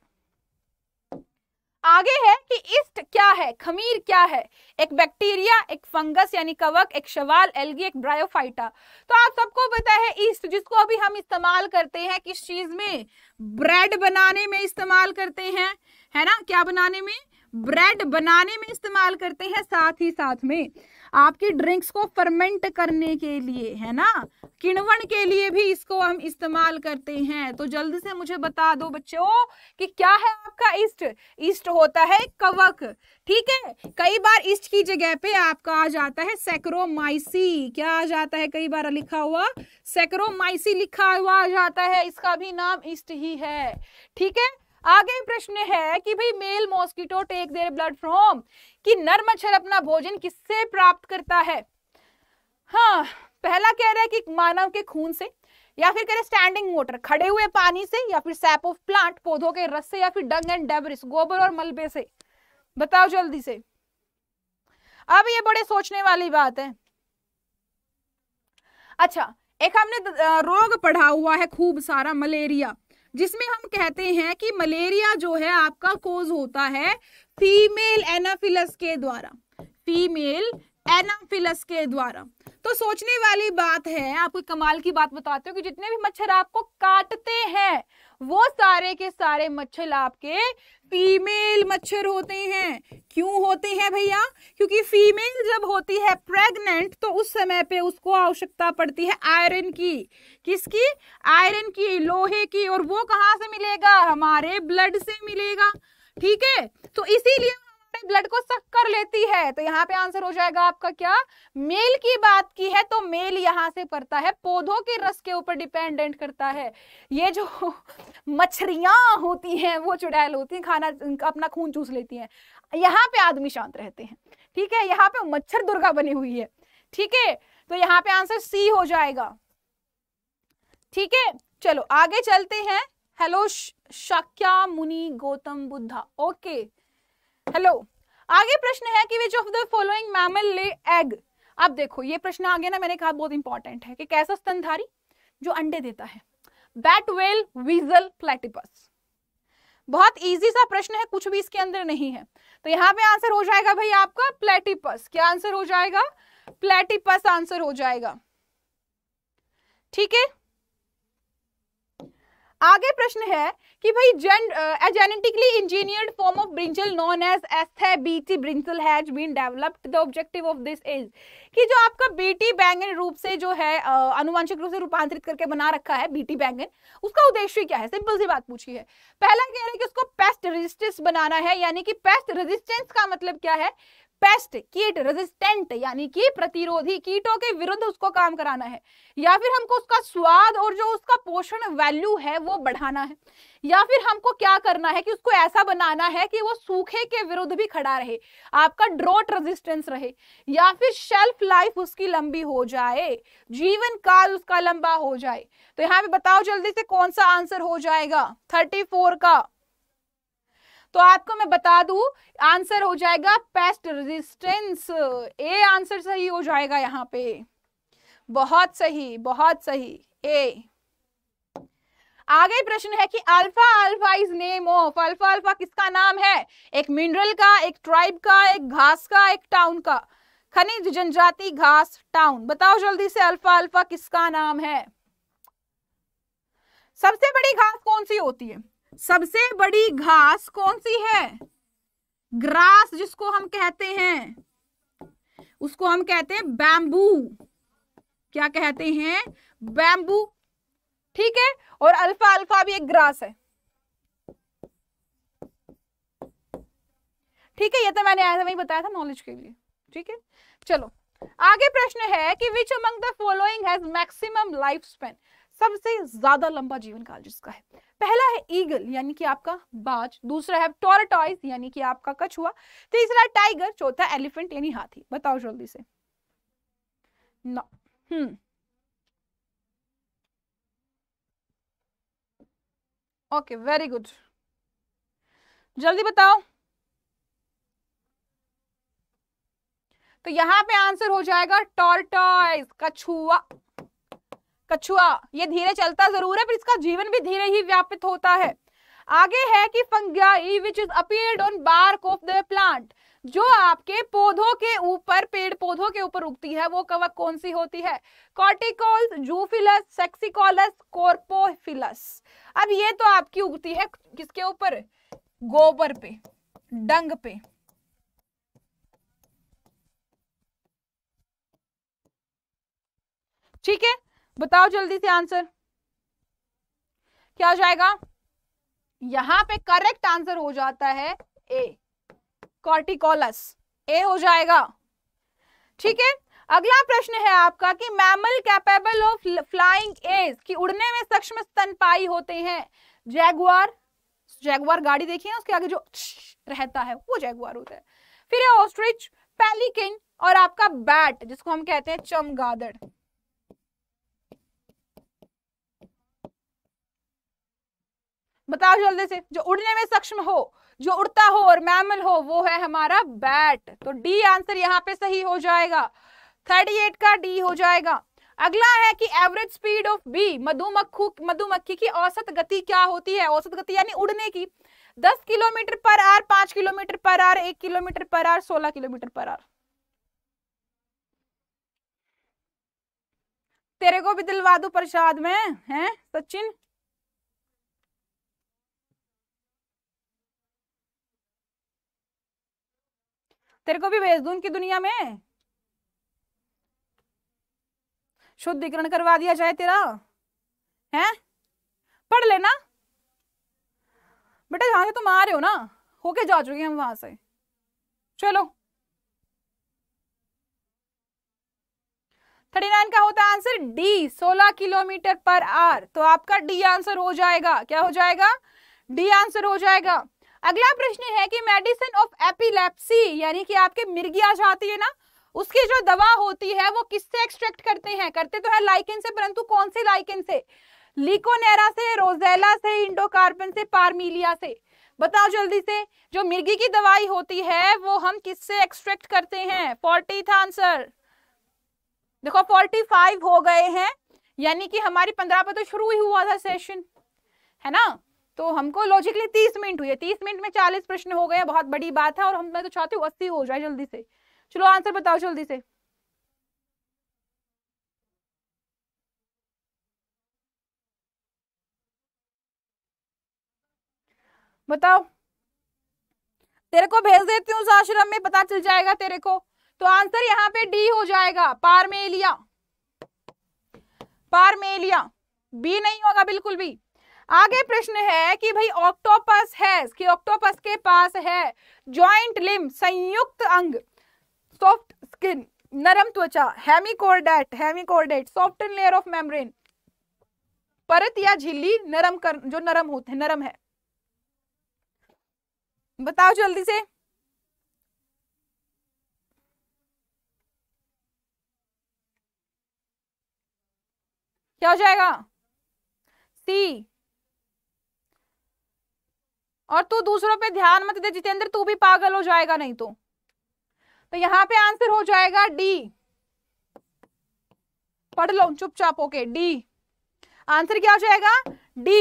आगे है कि ईस्ट क्या है खमीर क्या है एक बैक्टीरिया एक फंगस यानी कवक एक शवाल एल्गी एक ब्रायोफाइटा तो आप सबको पता है ईस्ट जिसको अभी हम इस्तेमाल करते हैं किस चीज में ब्रेड बनाने में इस्तेमाल करते हैं है ना क्या बनाने में ब्रेड बनाने में इस्तेमाल करते हैं साथ ही साथ में आपकी ड्रिंक्स को फर्मेंट करने के लिए है ना किणवन के लिए भी इसको हम इस्तेमाल करते हैं तो जल्द से मुझे बता दो बच्चों कि क्या है आपका ईस्ट ईस्ट होता है कवक ठीक है कई बार ईस्ट की जगह पे आपका आ जाता है सेक्रोमाइसी क्या आ जाता है कई बार लिखा हुआ सेक्रोमाइसी लिखा हुआ आ जाता है इसका भी नाम ईस्ट ही है ठीक है आगे प्रश्न है कि भाई male mosquito take their blood from कि नर मच्छर अपना भोजन किससे प्राप्त करता है हाँ पहला कह रहा है कि मानव के खून से या फिर कह रहे स्टैंडिंग वाटर खड़े हुए पानी से या फिर सैप ऑफ प्लांट पौधों के रस से या फिर डंग एंड डेबरिस गोबर और मलबे से बताओ जल्दी से अब ये बड़े सोचने वाली बात है अच्छा एक हमने रोग पढ़ा हुआ है खूब सारा मलेरिया जिसमें हम कहते हैं कि मलेरिया जो है आपका कोज होता है फीमेल एनाफिलस के द्वारा फीमेल एनाफिलस के द्वारा तो सोचने वाली बात है आपको कमाल की बात बताते हो कि जितने भी मच्छर आपको काटते हैं वो सारे के सारे मच्छर आपके फीमेल मच्छर होते हैं क्यों होते हैं भैया क्योंकि फीमेल जब होती है प्रेग्नेंट तो उस समय पे उसको आवश्यकता पड़ती है आयरन की किसकी आयरन की लोहे की और वो कहाँ से मिलेगा हमारे ब्लड से मिलेगा ठीक है तो इसीलिए अपने ब्लड को सक कर लेती है तो यहाँ पे आंसर हो जाएगा आपका क्या मेल की बात की है तो मेल यहाँ से पड़ता है पौधों के रस के ऊपर डिपेंडेंट करता है ये जो मछलियां होती हैं वो चुड़ैल होती हैं खाना अपना खून चूस लेती हैं यहाँ पे आदमी शांत रहते हैं ठीक है यहाँ पे मच्छर दुर्गा बनी हुई है ठीक है तो यहाँ पे आंसर सी हो जाएगा ठीक है चलो आगे चलते हैं hello Shakya Muni Gautam Buddha okay okay. Hello आगे प्रश्न है कि which of the following mammal lay egg अब देखो ये प्रश्न आ गया ना मैंने कहा बहुत इंपॉर्टेंट है कि कैसा स्तनधारी जो अंडे देता है बैट वेल वीजल प्लेटिपस बहुत इजी सा प्रश्न है कुछ भी इसके अंदर नहीं है तो यहाँ पे आंसर हो जाएगा भाई आपका प्लेटिपस क्या आंसर हो जाएगा प्लेटिपस आंसर हो जाएगा ठीक है आगे प्रश्न है कि भाई जेन genetically engineered form of brinjal known as एस्थेबीटी brinjal has been developed the objective of this is कि जो आपका बीटी बैंगन रूप से जो है अनुवांशिक रूप से रूपांतरित करके बना रखा है बीटी बैंगन उसका उद्देश्य क्या है सिंपल सी बात पूछी है पहला कह रहे हैं कि उसको पेस्ट रेजिस्टेंस बनाना है यानी कि पेस्ट रेजिस्टेंस का मतलब क्या है पेस्ट कीट रेजिस्टेंट यानी कि की प्रतिरोधी कीटों के विरुद्ध उसको काम कराना है या फिर हमको उसका स्वाद और जो उसका पोषण वैल्यू है वो बढ़ाना है या फिर हमको क्या करना है कि उसको ऐसा बनाना है कि वो सूखे के विरुद्ध भी खड़ा रहे आपका ड्रोट रेजिस्टेंस रहे या फिर शेल्फ लाइफ उसकी लंबी हो जाए जीवन काल उसका लंबा हो जाए तो यहाँ पे बताओ जल्दी से कौन सा आंसर हो जाएगा थर्टी का तो आपको मैं बता दू आंसर हो जाएगा पेस्ट रेजिस्टेंस ए आंसर सही हो जाएगा यहाँ पे बहुत सही बहुत सही ए आगे प्रश्न है कि alpha alpha is name of alpha alpha किसका नाम है एक मिनरल का एक ट्राइब का एक घास का एक टाउन का खनिज जनजाति घास टाउन बताओ जल्दी से अल्फा अल्फा किसका नाम है सबसे बड़ी घास कौन सी होती है सबसे बड़ी घास कौन सी है ग्रास जिसको हम कहते हैं उसको हम कहते हैं बैम्बू क्या कहते हैं बैम्बू ठीक है और अल्फा अल्फा भी एक ग्रास है ठीक है ये तो मैंने ऐसा वही बताया था नॉलेज के लिए ठीक है चलो आगे प्रश्न है कि which among the following has maximum life span सबसे ज्यादा लंबा जीवन काल जिसका है पहला है ईगल यानी कि आपका बाज दूसरा है टोरेटॉइस यानी कि आपका कछुआ तीसरा टाइगर चौथा एलिफेंट यानी हाथी बताओ जल्दी से ना हम्म ओके वेरी गुड जल्दी बताओ तो यहां पे आंसर हो जाएगा टॉर्टॉइस कछुआ कछुआ ये धीरे चलता जरूर है पर इसका जीवन भी धीरे ही व्यापित होता है आगे है कि fungi which is on bark of the plant जो आपके पौधों के ऊपर पेड़ पौधों के ऊपर उगती है वो कवक कौन सी होती है कॉर्टिकोल्स जूफिलस सेक्सिकोलस कॉर्पोफिलस अब ये तो आपकी उगती है किसके ऊपर गोबर पे डंग पे ठीक है बताओ जल्दी से आंसर क्या हो जाएगा यहां पे करेक्ट आंसर हो जाता है ए कॉर्टिकोलस ए हो जाएगा ठीक है अगला प्रश्न है आपका कि mammal capable of flying as कि उड़ने में सक्षम स्तनपाई होते हैं जैगुआर जैगुआर गाड़ी देखिए उसके आगे जो रहता है वो जैगुआर होता है फिर ऑस्ट्रिच पैलिकिन और आपका बैट जिसको हम कहते हैं चमगादड़ बताओ जल्दी से जो उड़ने में सक्षम हो जो उड़ता हो और मैमल हो वो है हमारा बैट तो डी आंसर यहाँ पे सही हो जाएगा थर्टी एट का डी हो जाएगा अगला है कि एवरेज स्पीड ऑफ बी मधुमक्खू मधुमक्खी की औसत गति क्या होती है औसत गति यानी उड़ने की दस किलोमीटर पर आर पांच किलोमीटर पर आर एक किलोमीटर पर आर सोलह किलोमीटर पर आर तेरे को भी दिलवा दू प्रसाद में है सचिन तेरे को भी भेज दू उनकी दुनिया में शुद्धिकरण करवा दिया जाए तेरा है पढ़ लेना बेटा जहां से तुम आ रहे हो ना होके जा चुके हम वहां से चलो थर्टी नाइन का होता है आंसर डी सोलह किलोमीटर पर आर तो आपका डी आंसर हो जाएगा क्या हो जाएगा डी आंसर हो जाएगा अगला प्रश्न है कि मेडिसिन ऑफ एपिलेप्सी यानी कि आपके मिर्गिया जाती है ना उसकी जो दवा होती है वो किससे एक्सट्रैक्ट करते हैं करते तो है लाइकिन से परंतु कौन से लाइकिन से लिकोनेरा से रोजेला से इंडोकार्बन से पारमीलिया से बताओ जल्दी से जो मिर्गी की दवाई होती है वो हम किससे एक्सट्रैक्ट करते हैं फोर्टी था आंसर देखो फोर्टी फाइव हो गए हैं यानी कि हमारी पंद्रह पर तो शुरू ही हुआ था सेशन है ना तो हमको लॉजिकली तीस मिनट हुई है तीस मिनट में चालीस प्रश्न हो गए बहुत बड़ी बात है और हम मैं तो चाहती हूँ अस्सी हो जाए जल्दी से चलो आंसर बताओ जल्दी से बताओ तेरे को भेज देती हूँ आश्रम में पता चल जाएगा तेरे को तो आंसर यहाँ पे डी हो जाएगा पारमेलिया पारमेलिया बी नहीं होगा बिल्कुल भी आगे प्रश्न है कि भाई ऑक्टोपस है कि ऑक्टोपस के पास है ज्वाइंट लिम संयुक्त अंग सॉफ्ट स्किन नरम त्वचा hemichordate hemichordate soften layer of membrane परत या झिल्ली नरम कर जो नरम होते हैं नरम है बताओ जल्दी से क्या हो जाएगा सी और तू दूसरों पे ध्यान मत दे जितेंद्र तू भी पागल हो जाएगा नहीं तो तो यहाँ पे आंसर हो जाएगा डी पढ़ लो चुपचाप ओके डी आंसर क्या हो जाएगा डी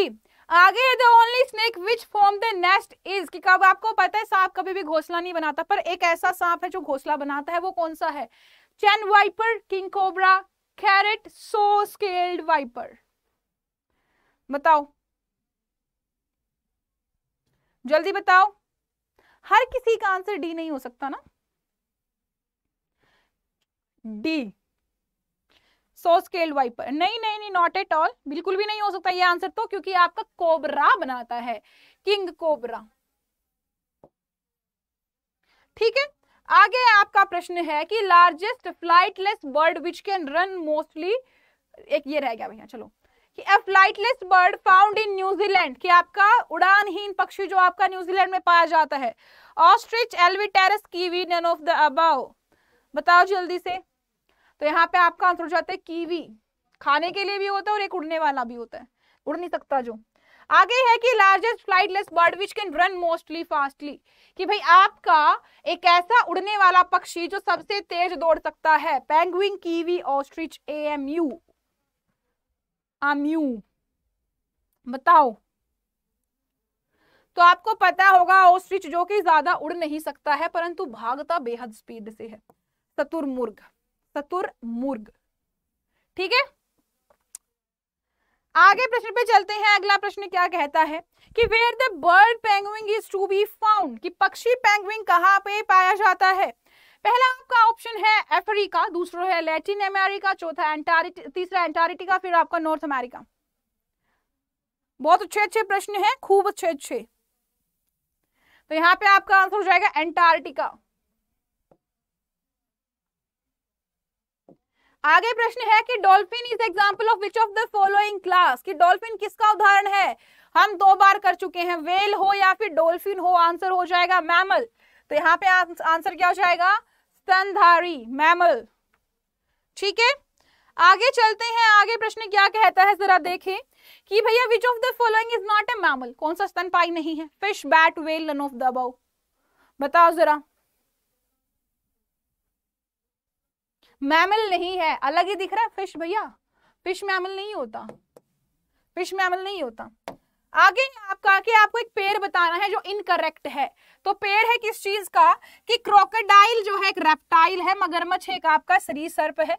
आगे the only snake which form the nest is कि कब आपको पता है सांप कभी भी घोसला नहीं बनाता पर एक ऐसा सांप है जो घोसला बनाता है वो कौन सा है chain viper king cobra krait saw scaled viper बताओ जल्दी बताओ हर किसी का आंसर डी नहीं हो सकता ना डी सो स्केल वाइपर नहीं नहीं नहीं नॉट एट ऑल बिल्कुल भी नहीं हो सकता ये आंसर तो क्योंकि आपका कोबरा बनाता है किंग कोबरा ठीक है आगे आपका प्रश्न है कि largest flightless bird which can run mostly एक ये रह गया भैया चलो कि a flightless bird found in New Zealand कि आपका उड़ानहीन पक्षी जो आपका न्यूजीलैंड में पाया जाता है ऑस्ट्रिच एलवी एल्विटेरस kiwi none of the above बताओ जल्दी से तो यहाँ पे आपका आंसर हो जाता है कीवी खाने के लिए भी होता है और एक उड़ने वाला भी होता है उड़ नहीं सकता जो आगे है कि largest flightless bird which can run mostly fastly कि भाई आपका एक ऐसा उड़ने वाला पक्षी जो सबसे तेज दौड़ सकता है penguin kiwi ostrich emu emu बताओ तो आपको पता होगा ऑस्ट्रिच जो कि ज्यादा उड़ नहीं सकता है परंतु भागता बेहद स्पीड से है सतुरमुर्ग सतुरमुर्ग ठीक है आगे प्रश्न पे चलते हैं अगला प्रश्न क्या कहता है कि where the bird penguin is to be found कि पक्षी पेंगुइन कहाँ पे पाया जाता है पहला आपका ऑप्शन है अफ्रीका दूसरा है लैटिन अमेरिका चौथा एंटार्टिका तीसरा एंटार्टिका फिर आपका नॉर्थ अमेरिका बहुत अच्छे अच्छे प्रश्न हैं खूब अच्छे अच्छे तो यहाँ पे आपका आंसर हो जाएगा एंटार्टिका आगे प्रश्न है कि dolphin is example of which of the following class कि डॉल्फिन किसका उदाहरण है हम दो बार कर चुके हैं वेल हो या फिर डॉल्फिन हो आंसर हो जाएगा मैमल तो यहाँ पे आंसर क्या हो जाएगा स्तनधारी मैमल ठीक है आगे चलते हैं आगे प्रश्न क्या कहता है जरा देखें कि भैया which of the following is not a mammal कौन सा स्तनपाई नहीं है fish bat whale none of the above बताओ जरा मैमल नहीं है अलग ही दिख रहा है फिश भैया फिश मैमल नहीं होता फिश मैमल नहीं होता आगे आपका कि आपको एक पेड़ बताना है जो इनकरेक्ट है तो पेड़ है किस चीज का कि क्रोकोडाइल जो है एक रेप्टाइल है मगरमच्छ एक आपका सर्प है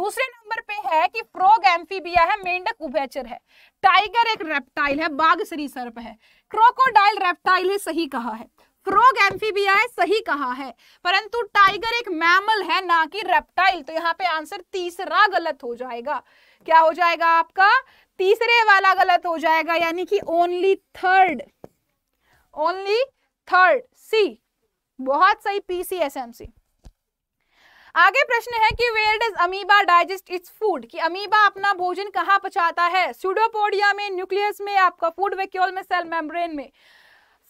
दूसरे नंबर पे है कि फ्रोग एम्फीबिया है मेंढक उभयचर है टाइगर एक रेप्टाइल है बाघ सर्प है क्रोकोडाइल रेप्टाइल है सही कहा है फ्रोग एम्फीबिया है सही कहा है परंतु टाइगर एक मैमल है ना कि रेप्टाइल तो यहाँ पे आंसर तीसरा गलत हो जाएगा क्या हो जाएगा आपका तीसरे वाला गलत हो जाएगा यानी कि only third only third C बहुत सही पीसीएसएमसी आगे प्रश्न है कि where does amoeba digest its food कि अमीबा अपना भोजन कहाँ पचाता है स्यूडोपोडिया में न्यूक्लियस में आपका फूड वेक्यूल में सेल मेम्ब्रेन में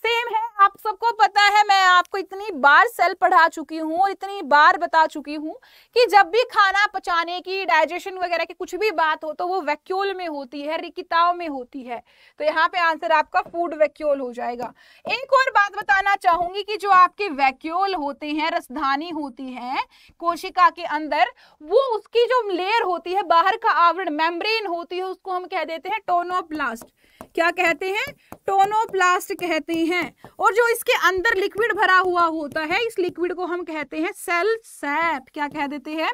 सेम है आप सबको पता है मैं आपको इतनी बार सेल पढ़ा चुकी हूँ और इतनी बार बता चुकी हूँ कि जब भी खाना पचाने की डाइजेशन वगैरह की कुछ भी बात हो तो वो वैक्यूल में होती है रिकिताओं में होती है तो यहाँ पे आंसर आपका फूड वैक्यूल हो जाएगा एक और बात बताना चाहूंगी कि जो आपके वैक्यूल होते हैं रसधानी होती है कोशिका के अंदर वो उसकी जो लेयर होती है बाहर का आवरण मेम्ब्रेन होती है उसको हम कह देते हैं टोनोप्लास्ट क्या कहते हैं टोनोप्लास्ट कहते हैं हैं और जो इसके अंदर लिक्विड भरा हुआ होता है इस लिक्विड को हम कहते हैं सेल सैप क्या कह देते हैं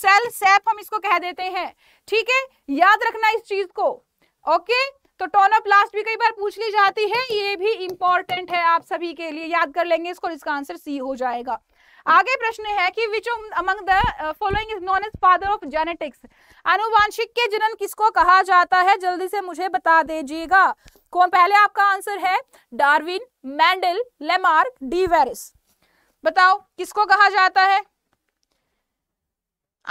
सेल सैप हम इसको कह देते हैं ठीक है याद रखना इस चीज को ओके तो टोनोप्लास्ट भी कई बार पूछ ली जाती है ये भी इंपॉर्टेंट है आप सभी के लिए याद कर लेंगे इसको इसका आंसर सी हो जाएगा आगे प्रश्न है कि which among the following is known as father of genetics अनुवांशिक के जनन किसको कहा जाता है जल्दी से मुझे बता दीजिएगा कौन पहले आपका आंसर है डार्विन मैंडल लेमार्क डीवेरिस बताओ किसको कहा जाता है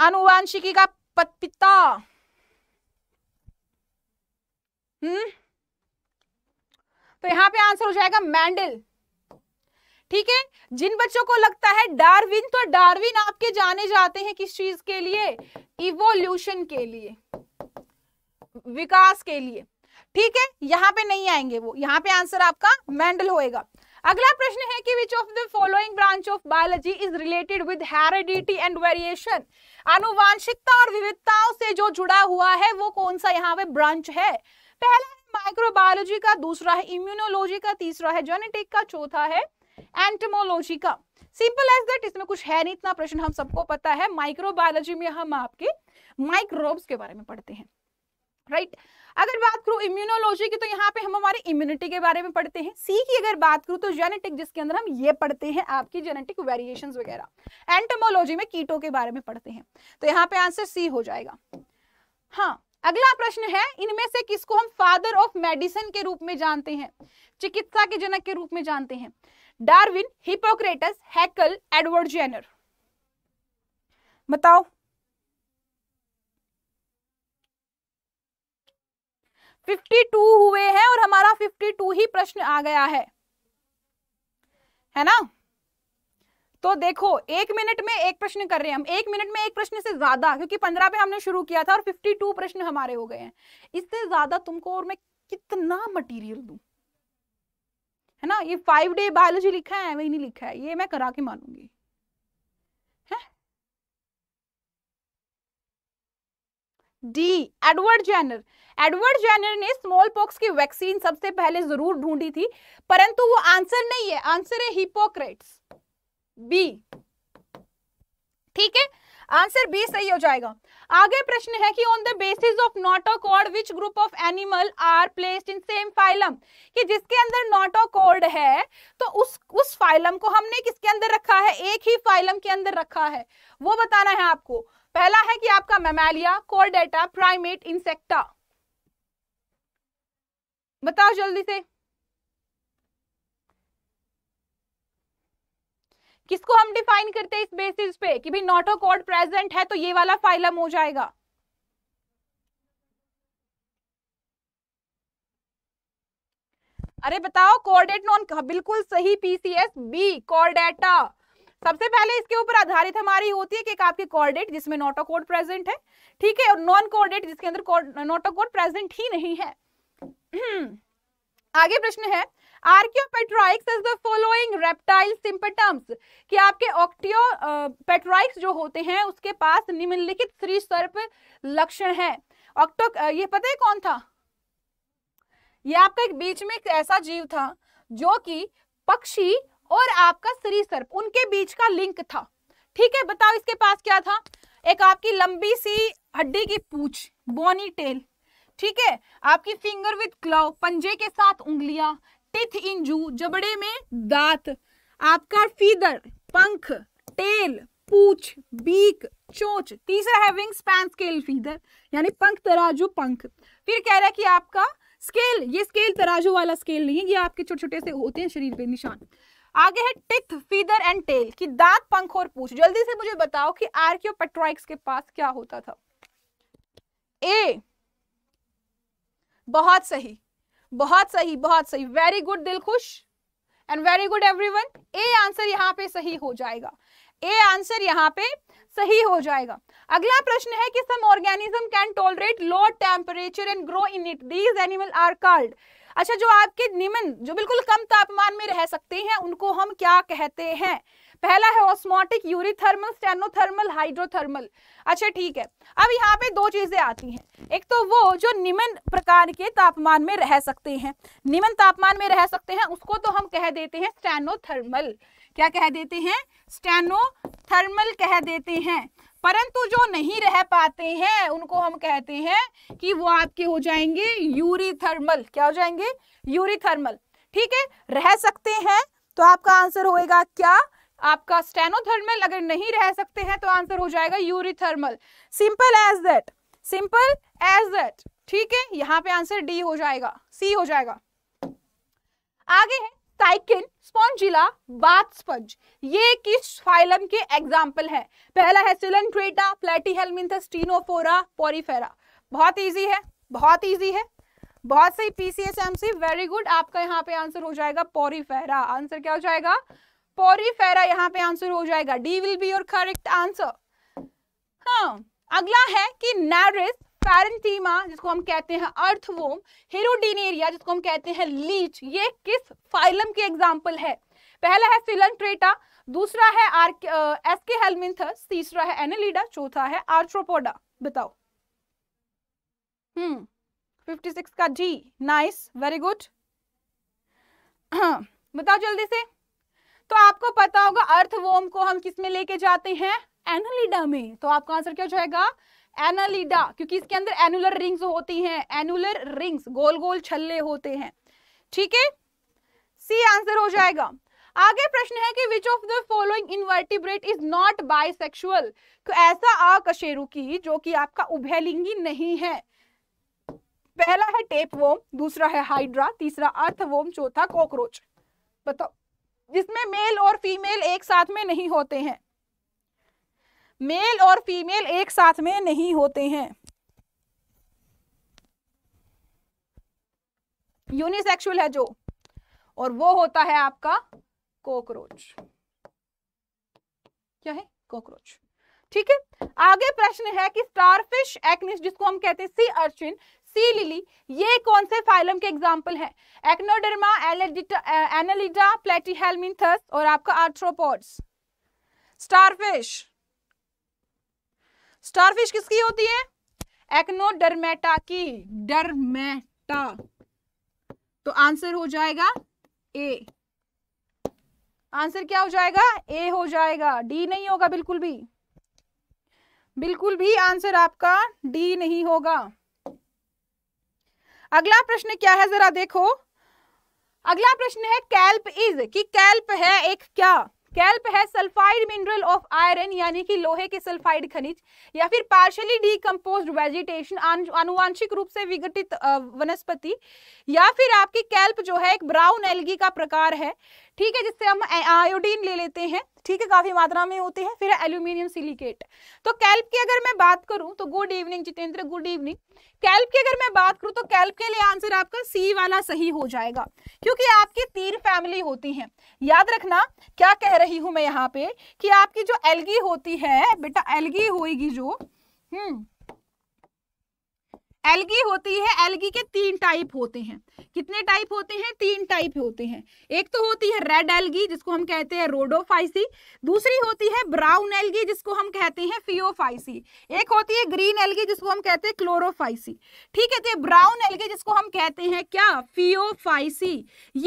अनुवांशिकी का पिता हम्म तो यहाँ पे आंसर हो जाएगा मैंडल ठीक है जिन बच्चों को लगता है डार्विन तो डार्विन आपके जाने जाते हैं किस चीज के लिए इवोल्यूशन के लिए विकास के लिए ठीक है यहाँ पे नहीं आएंगे वो यहाँ पे आंसर आपका मेंडल होएगा अगला प्रश्न है कि which of the following branch of biology is related with heredity and variation अनुवांशिकता और विविधताओं से जो जुड़ा हुआ है वो कौन सा यहाँ पे ब्रांच है पहला है माइक्रोबायोलॉजी का दूसरा है इम्यूनोलॉजी का तीसरा है जेनेटिक का चौथा है एंटमोलॉजी का सिंपल एज दैट इसमें कुछ है नहीं इतना प्रश्न हम सबको पता है माइक्रोबायोलॉजी में हम आपके माइक्रोब्स के बारे में पढ़ते हैं राइट right? अगर बात करूं इम्यूनोलॉजी की तो यहाँ पे हम हमारे इम्यूनिटी के बारे में पढ़ते हैं सी की अगर बात करूं तो जेनेटिक जिसके अंदर हम ये पढ़ते हैं आपकी जेनेटिक वेरिएशंस वगैरह एंटमोलॉजी में कीटो के बारे में पढ़ते हैं तो यहाँ पे आंसर सी हो जाएगा हाँ अगला प्रश्न है इनमें से किसको हम फादर ऑफ मेडिसिन के रूप में जानते हैं चिकित्सा के जनक के रूप में जानते हैं Darwin Hippocrates Haeckel Edward Jenner बताओ फिफ्टी टू हुए हैं और हमारा फिफ्टी टू ही प्रश्न आ गया है है ना तो देखो एक मिनट में एक प्रश्न कर रहे हैं हम एक मिनट में एक प्रश्न से ज्यादा क्योंकि पंद्रह पे हमने शुरू किया था और फिफ्टी टू प्रश्न हमारे हो गए हैं इससे ज्यादा तुमको और मैं कितना मटेरियल दूं है ना ये फाइव डे बायोलॉजी लिखा है वही नहीं लिखा है ये मैं करा के मानूंगी D Edward Jenner Edward Jenner ने स्मॉल पॉक्स की वैक्सीन सबसे पहले जरूर ढूंढी थी परंतु वो आंसर नहीं है आंसर है हिपोक्रेट्स बी ठीक है आंसर बी सही हो जाएगा आगे प्रश्न है कि on the basis of notochord which group of animal are placed in same phylum कि जिसके अंदर नोटोकॉर्ड है तो उस उस फाइलम को हमने किसके अंदर रखा है एक ही फाइलम के अंदर रखा है वो बताना है आपको पहला है कि आपका मेमेलिया कोर्डेटा प्राइमेट इंसेक्टा बताओ जल्दी से किसको हम डिफाइन करते हैं इस बेसिस पे कि भाई नोटोकॉर्ड प्रेजेंट है तो ये वाला फाइलम हो जाएगा अरे बताओ कॉर्डेट नॉन हाँ, बिल्कुल सही पीसीएस बी कॉर्डेटा सबसे पहले इसके ऊपर आधारित हमारी होती है कि एक आपकी कॉर्डेट जिसमें नोटोकोड प्रेजेंट है ठीक है और नॉन कॉर्डेट जिसके अंदर नोटोकोड प्रेजेंट ही नहीं है आगे प्रश्न है archaeopteryx is the following reptile symptoms कि आपके ऑक्टियो पेट्राइक्स जो होते हैं उसके पास निम्नलिखित श्री सर्प लक्षण है ऑक्टो ये पता है कौन था ये आपका एक बीच में एक ऐसा जीव था जो कि पक्षी और आपका श्री सर्प उनके बीच का लिंक था ठीक है बताओ इसके पास क्या था एक आपकी लंबी सी हड्डी की पूछ बोनी टेल ठीक है आपकी फिंगर विद क्लव पंजे के साथ उंगलियां टिथ इन जू जबड़े में दांत आपका फीदर पंख टेल पूछ बीक चोच तीसरा है विंग स्पैन स्केल फीदर यानी पंख तराजू पंख फिर कह रहा है कि आपका स्केल ये स्केल तराजू वाला स्केल नहीं है ये आपके छोटे छोटे से होते हैं शरीर पे निशान आगे है टिथ फीदर एंड टेल कि दांत पंख और पूछ जल्दी से मुझे बताओ कि आर्क्योपेट्राइक्स के पास क्या होता था ए बहुत सही बहुत सही बहुत सही वेरी गुड दिल खुश and very good one A answer यहाँ पे सही हो जाएगा ए आंसर यहाँ पे सही हो जाएगा अगला प्रश्न है कि some organism can tolerate low temperature and grow in it these animal are called अच्छा जो आपके निमन जो बिल्कुल कम तापमान में रह सकते हैं उनको हम क्या कहते हैं पहला है ऑस्मोटिक यूरिथर्मल स्टेनोथर्मल हाइड्रोथर्मल अच्छा ठीक है अब यहाँ पे दो चीजें आती हैं एक तो वो जो निम्न प्रकार के तापमान में रह सकते हैं निम्न तापमान में रह सकते हैं उसको तो हम कह देते हैं स्टेनोथर्मल क्या कह देते हैं स्टेनोथर्मल कह देते हैं परंतु जो नहीं रह पाते हैं उनको हम कहते हैं कि वो आपके हो जाएंगे यूरिथर्मल क्या हो जाएंगे यूरिथर्मल ठीक है रह सकते हैं तो आपका आंसर होएगा क्या आपका स्टेनोथर्मल अगर नहीं रह सकते हैं तो आंसर हो जाएगा eurythermal simple as that simple as that ठीक है यहां पे आंसर डी हो जाएगा सी हो जाएगा आगे है साइकिन स्पॉन्जिला बाथ स्पंज ये किस फाइलम के एग्जाम्पल है पहला है सिलेंट्रेटा प्लेटीहेलमिंथस टीनोफोरा पोरीफेरा बहुत इजी है बहुत इजी है बहुत सही पीसीएसएमसी वेरी गुड आपका यहाँ पे आंसर हो जाएगा पोरीफेरा आंसर क्या हो जाएगा पोरीफेरा यहाँ पे आंसर हो जाएगा D will be your correct answer हाँ अगला है कि नैरिस पैरेंथीमा जिसको हम कहते हैं अर्थवोम हिरोडिनेरिया जिसको हम कहते हैं लीच ये किस फाइलम की एग्जाम्पल है पहला है फिलंट्रेटा दूसरा है आर एस हेलमिंथस तीसरा है एनेलिडा चौथा है आर्थ्रोपोडा बताओ हम्म 56 का जी नाइस वेरी गुड बताओ जल्दी से तो आपको पता होगा अर्थवोम को हम किस में लेके जाते हैं एनालिडा में तो आपका आंसर क्या हो जाएगा एनालिडा क्योंकि इसके अंदर एनुलर रिंग्स होती हैं एनुलर रिंग्स गोल गोल छल्ले होते हैं ठीक है सी आंसर हो जाएगा आगे प्रश्न है कि which of the following invertebrate is not bisexual ऐसा अकशेरु की जो कि आपका उभयलिंगी नहीं है पहला है टेप वोम दूसरा है हाइड्रा तीसरा अर्थवोम चौथा कॉकरोच बताओ जिसमें मेल और फीमेल एक साथ में नहीं होते हैं मेल और फीमेल एक साथ में नहीं होते हैं यूनिसेक्सुअल है जो और वो होता है आपका कॉकरोच क्या है कॉकरोच ठीक है आगे प्रश्न है कि स्टारफिश एक्निस जिसको हम कहते हैं सी अर्चिन सी लिली ये कौन से फाइलम के एग्जाम्पल है एक्नोडर्मा एनालिडा प्लेटीहेलमिनथस और आपका आर्थ्रोपोड्स स्टारफिश स्टारफिश किसकी होती है एक्नोडर्मेटा की डरमेटा तो आंसर हो जाएगा ए आंसर क्या हो जाएगा ए हो जाएगा डी नहीं होगा बिल्कुल भी बिल्कुल भी आंसर आपका डी नहीं होगा अगला प्रश्न क्या है जरा देखो अगला प्रश्न है कैल्प इज कि कैल्प है एक क्या कैल्प है सल्फाइड मिनरल ऑफ आयरन यानी कि लोहे के सल्फाइड खनिज या फिर पार्शली डीकम्पोज वेजिटेशन आनुवांशिक रूप से विघटित वनस्पति या फिर आपकी कैल्प जो है एक ब्राउन एलगी का प्रकार है ठीक है जिससे हम आयोडीन ले लेते हैं ठीक है काफी मात्रा में होते हैं फिर एल्यूमिनियम सिलिकेट तो कैल्प की अगर मैं बात करूं तो good evening Jitendra good evening kelp की अगर मैं बात करूँ तो कैल्प के लिए आंसर आपका सी वाला सही हो जाएगा क्योंकि आपकी तीन फैमिली होती हैं याद रखना क्या कह रही हूँ मैं यहाँ पे कि आपकी जो एलगी होती है बेटा एलगी होगी जो हम्म एलगी होती है एलगी के तीन टाइप होते हैं कितने टाइप होते हैं तीन टाइप होते हैं एक तो होती है रेड एलगी जिसको हम कहते हैं रोडोफाइसी दूसरी होती है ब्राउन एलगी जिसको हम कहते हैं फियोफाइसी एक होती है ग्रीन एलगी जिसको हम कहते हैं क्लोरोफाइसी ठीक है तो ब्राउन एलगी जिसको हम कहते हैं क्या फियोफाइसी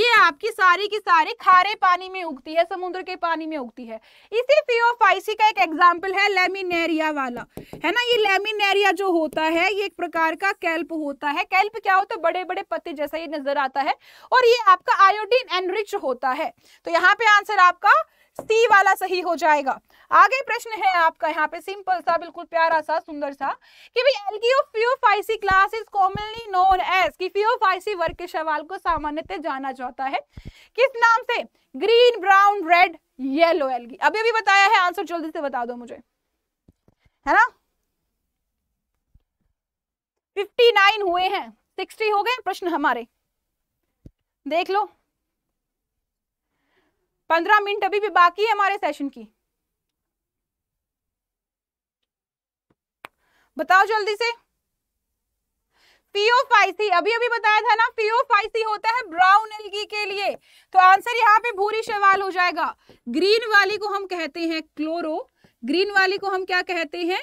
ये आपकी सारी की सारी खारे पानी में उगती है समुद्र के पानी में उगती है इसी फियोफाइसी का एक एग्जाम्पल है लेमिनेरिया वाला है ना ये लेमिनेरिया जो होता है ये एक प्रकार का कैल्प होता है कैल्प क्या होता है बड़े बड़े पत्ते जैसा ये नजर आता है और ये आपका आयोडीन एनरिच होता है तो यहाँ पे आंसर आपका सी वाला सही हो जाएगा आगे प्रश्न है आपका यहाँ पे सिंपल सा बिल्कुल प्यारा सा सुंदर सा कि भाई algae phaeophyceae class is commonly known as कि फियोफाइसी वर्ग के सवाल को सामान्यतः जाना जाता है किस नाम से green brown red yellow algae अभी अभी बताया है आंसर जल्दी से बता दो मुझे है ना फिफ्टी नाइन हुए हैं सिक्सटी हो गए प्रश्न हमारे देख लो पंद्रह मिनट अभी भी बाकी है हमारे सेशन की बताओ जल्दी से पीओफाइसी अभी अभी बताया था ना पीओफाइसी होता है ब्राउन एलगी के लिए तो आंसर यहाँ पे भूरी शैवाल हो जाएगा ग्रीन वाली को हम कहते हैं क्लोरो ग्रीन वाली को हम क्या कहते हैं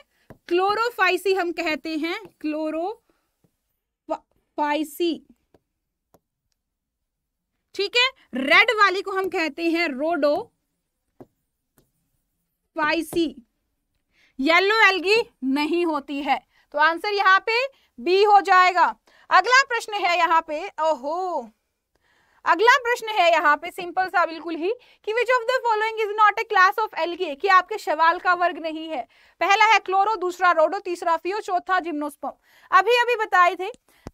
क्लोरोफाइसी हम कहते हैं क्लोरोफाइसी ठीक है रेड वाली को हम कहते हैं रोडो फाइसी येलो एल्गी नहीं होती है तो आंसर यहां पे बी हो जाएगा अगला प्रश्न है यहां पे ओहो अगला प्रश्न है यहाँ पे सिंपल सा बिल्कुल ही कि which of the following is not a class of algae कि आपके शवाल का वर्ग नहीं है पहला है क्लोरो दूसरा रोडो तीसरा फियो चौथा जिम्नोस्पम अभी अभी बताए थे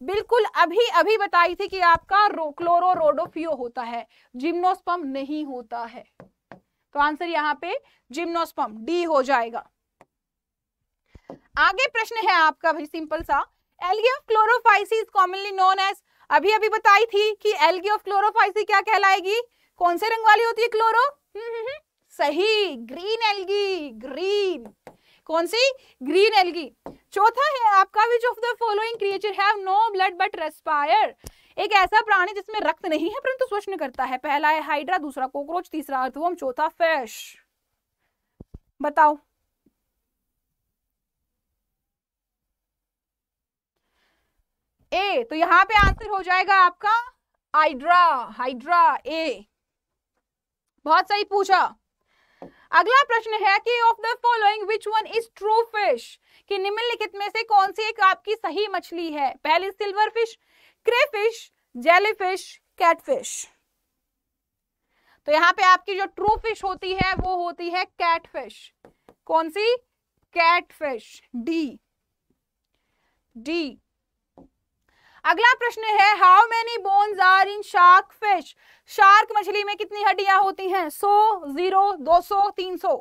बिल्कुल अभी अभी बताई थी कि आपका रो, क्लोरो फियो होता है जिम्नोस्पम नहीं होता है तो आंसर यहाँ पे जिम्नोस्पम डी हो जाएगा आगे प्रश्न है आपका भाई सिंपल सा algae of chlorophyceae is commonly known as अभी अभी बताई थी कि एलगी ऑफ क्लोरोफाइसी क्या कहलाएगी कौन से रंग वाली होती है क्लोरो हम्म, हम्म, हम्म। सही ग्रीन एलगी ग्रीन कौन सी ग्रीन एलगी चौथा है आपका which of the following creature have no blood but respire एक ऐसा प्राणी जिसमें रक्त नहीं है परंतु स्वच्छ करता है पहला है हाइड्रा दूसरा कॉकरोच तीसरा अर्थवम चौथा फैश बताओ ए तो यहाँ पे आंसर हो जाएगा आपका हाइड्रा हाइड्रा ए बहुत सही पूछा अगला प्रश्न है कि of the following which one is true fish कि निम्नलिखित में से कौन सी एक आपकी सही मछली है पहली silver fish cray fish jelly fish catfish तो यहाँ पे आपकी जो ट्रू फिश होती है वो होती है कैटफिश कौन सी कैटफिश डी डी अगला प्रश्न है how many bones are in shark fish shark मछली में कितनी हड्डियां होती हैं सो जीरो दो सौ तीन सौ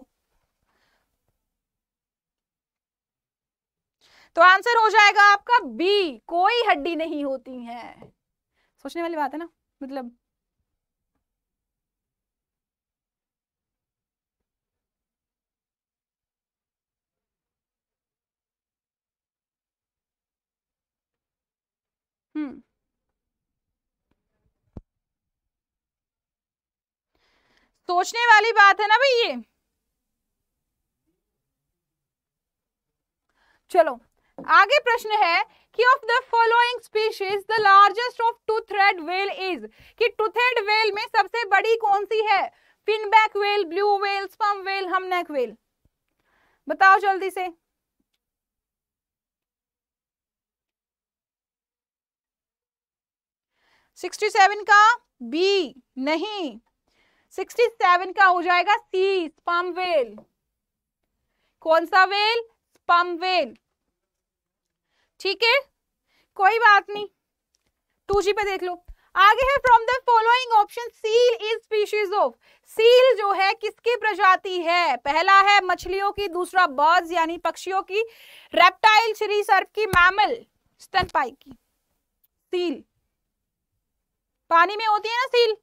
तो आंसर हो जाएगा आपका बी कोई हड्डी नहीं होती है सोचने वाली बात है ना मतलब Hmm. सोचने वाली बात है ना भाई ये चलो आगे प्रश्न है कि of the following species the largest of टू थ्रेड वेल इज कि टू थ्रेड वेल में सबसे बड़ी कौन सी है finback whale blue whale sperm whale humpback whale बताओ जल्दी से सिक्सटी सेवन का बी नहीं सिक्सटी सेवन का हो जाएगा सी स्पम वेल कौन सा वेल स्पम वेल ठीक है कोई बात नहीं टू जी पे देख लो आगे है from the following option seal is species of seal जो है किसकी प्रजाति है पहला है मछलियों की दूसरा बर्ड्स यानी पक्षियों की रेप्टाइल श्री सर्प की मैमल स्तनपाई की सील पानी में होती है ना सील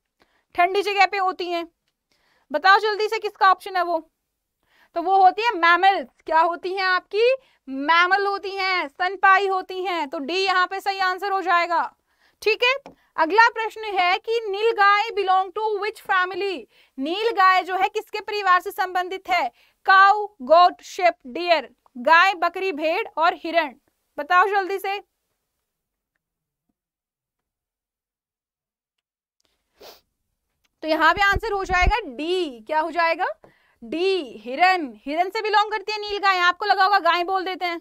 ठंडी जगह पे होती है बताओ जल्दी से किसका ऑप्शन है वो तो वो होती है मैमल्स क्या होती हैं आपकी मैमल होती हैं सनपाई होती हैं तो डी यहाँ पे सही आंसर हो जाएगा ठीक है अगला प्रश्न है कि nilgai belong to which family नील गाय जो है किसके परिवार से संबंधित है काउ गोट शिप डियर गाय बकरी भेड़ और हिरण बताओ जल्दी से तो यहाँ पे आंसर हो जाएगा डी क्या हो जाएगा डी हिरन हिरन से बिलोंग करती है नील गाय आपको लगा होगा गाय बोल देते हैं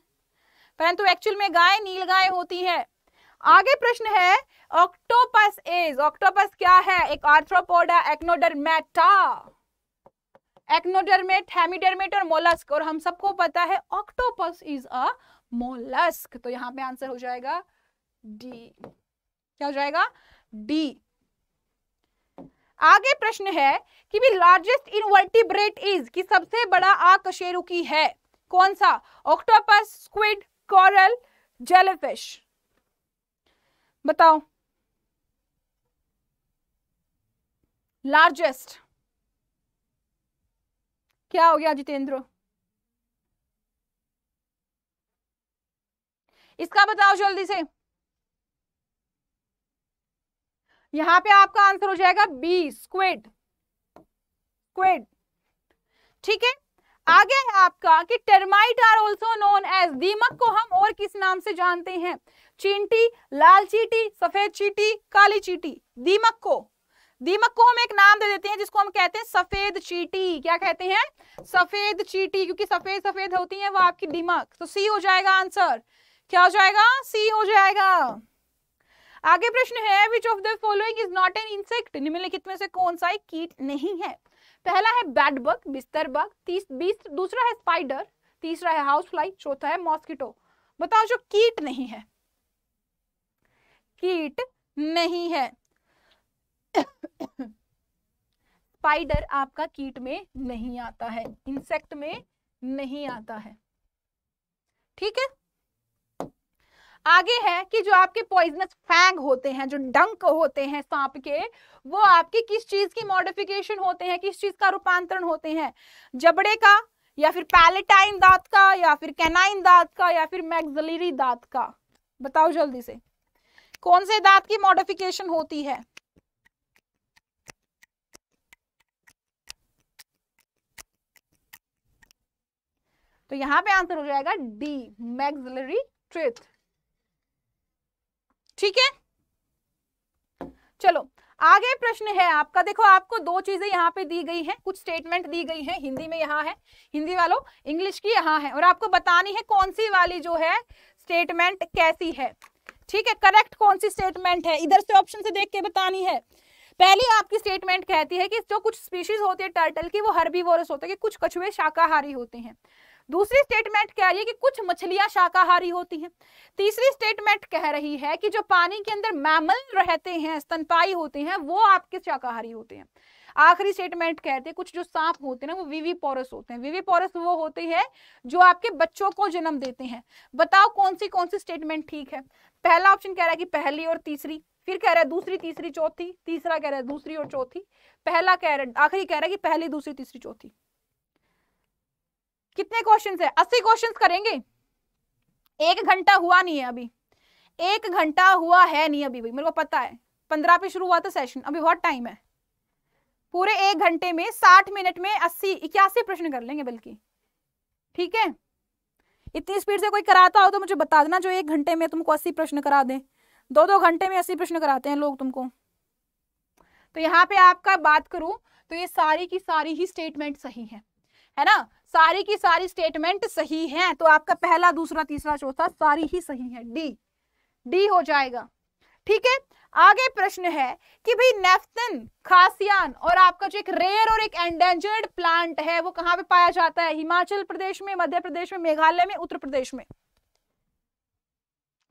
परंतु एक्चुअल में गाय नील गाय होती है आगे प्रश्न है ऑक्टोपस इज ऑक्टोपस क्या है एक आर्थ्रोपोडा एक्नोडरमेटा एक्नोडरमेट हेमिडरमेट और मोलस्क और हम सबको पता है ऑक्टोपस इज अ मोलस्क तो यहां पे आंसर हो जाएगा डी क्या हो जाएगा डी आगे प्रश्न है कि भी लार्जेस्ट इनवर्टिब्रेट इज कि सबसे बड़ा आकशेरुकी है कौन सा ऑक्टोपस स्क्विड कॉरल जेलीफिश बताओ लार्जेस्ट क्या हो गया जितेंद्र इसका बताओ जल्दी से यहाँ पे आपका आंसर हो जाएगा बी स्क्विड स्क्विड ठीक है आगे है आपका कि termite are also known as दीमक को हम और किस नाम से जानते हैं चींटी लाल चीटी सफेद चीटी काली चीटी दीमक को दीमक को हम एक नाम दे देते हैं जिसको हम कहते हैं सफेद चीटी क्या कहते हैं सफेद चीटी क्योंकि सफेद सफेद होती है वो आपकी दीमक तो सी हो जाएगा आंसर क्या हो जाएगा सी हो जाएगा आगे प्रश्न है which of the following is not an insect निम्नलिखित में से कौन सा एक कीट नहीं है पहला है बैड बग बिस्तर बग तीस बीस दूसरा है स्पाइडर तीसरा है हाउस फ्लाई चौथा है मॉस्किटो बताओ जो कीट नहीं है कीट नहीं है स्पाइडर आपका कीट में नहीं आता है इंसेक्ट में नहीं आता है ठीक है आगे है कि जो आपके पॉइजनस फैंग होते हैं जो डंक होते हैं सांप के वो आपके किस चीज की मॉडिफिकेशन होते हैं किस चीज का रूपांतरण होते हैं जबड़े का या फिर पैलेटाइन दांत का या फिर कैनाइन दांत का या फिर मैगजलीरी दांत का बताओ जल्दी से कौन से दांत की मॉडिफिकेशन होती है तो यहां पे आंसर हो जाएगा डी मैगजलरी ट्रिथ ठीक है चलो आगे प्रश्न है आपका देखो आपको दो चीजें यहाँ पे दी गई हैं कुछ स्टेटमेंट दी गई हैं हिंदी में यहाँ है हिंदी वालों इंग्लिश की यहाँ है और आपको बतानी है कौन सी वाली जो है स्टेटमेंट कैसी है ठीक है करेक्ट कौन सी स्टेटमेंट है इधर से ऑप्शन से देख के बतानी है पहली आपकी स्टेटमेंट कहती है कि जो कुछ स्पीशीज होती है टर्टल की वो हर्बीवोरस होते हैं कि कुछ कछुए शाकाहारी होते हैं दूसरी स्टेटमेंट कह रही है कि कुछ मछलियां शाकाहारी होती हैं तीसरी स्टेटमेंट कह रही है कि जो पानी के अंदर मैमल रहते हैं स्तनपाई होते हैं वो आपके शाकाहारी होते हैं आखिरी स्टेटमेंट कहते हैं कुछ जो सांप होते हैं ना वो वीवी पोरस होते हैं वीवी पोरस वो होते हैं जो आपके बच्चों को जन्म देते हैं बताओ कौन सी कौन सी स्टेटमेंट ठीक है पहला ऑप्शन कह रहा है कि पहली और तीसरी फिर कह रहा है दूसरी तीसरी चौथी तीसरा कह रहा है दूसरी और चौथी पहला कह रहा है आखिरी कह रहा है कि पहली दूसरी तीसरी चौथी कितने क्वेश्चन है अस्सी क्वेश्चन करेंगे एक घंटा हुआ नहीं है अभी एक घंटा हुआ है नहीं अभी भाई मेरे को पता है पंद्रह पे शुरू हुआ था सेशन अभी बहुत टाइम है पूरे एक घंटे में साठ मिनट में अस्सी इक्यासी प्रश्न कर लेंगे बल्कि ठीक है इतनी स्पीड से कोई कराता हो तो मुझे बता देना जो एक घंटे में तुमको अस्सी प्रश्न करा दें दो दो घंटे में अस्सी प्रश्न कराते हैं लोग तुमको तो यहाँ पे आपका बात करूं तो ये सारी की सारी ही स्टेटमेंट सही है है ना सारी की सारी स्टेटमेंट सही है तो आपका पहला दूसरा तीसरा चौथा सारी ही सही है डी डी हो जाएगा ठीक है आगे प्रश्न है कि भाई नेफ्थन खासियान और आपका जो एक रेयर और एक एंडेंजर्ड प्लांट है वो कहां पे पाया जाता है हिमाचल प्रदेश में मध्य प्रदेश में मेघालय में उत्तर प्रदेश में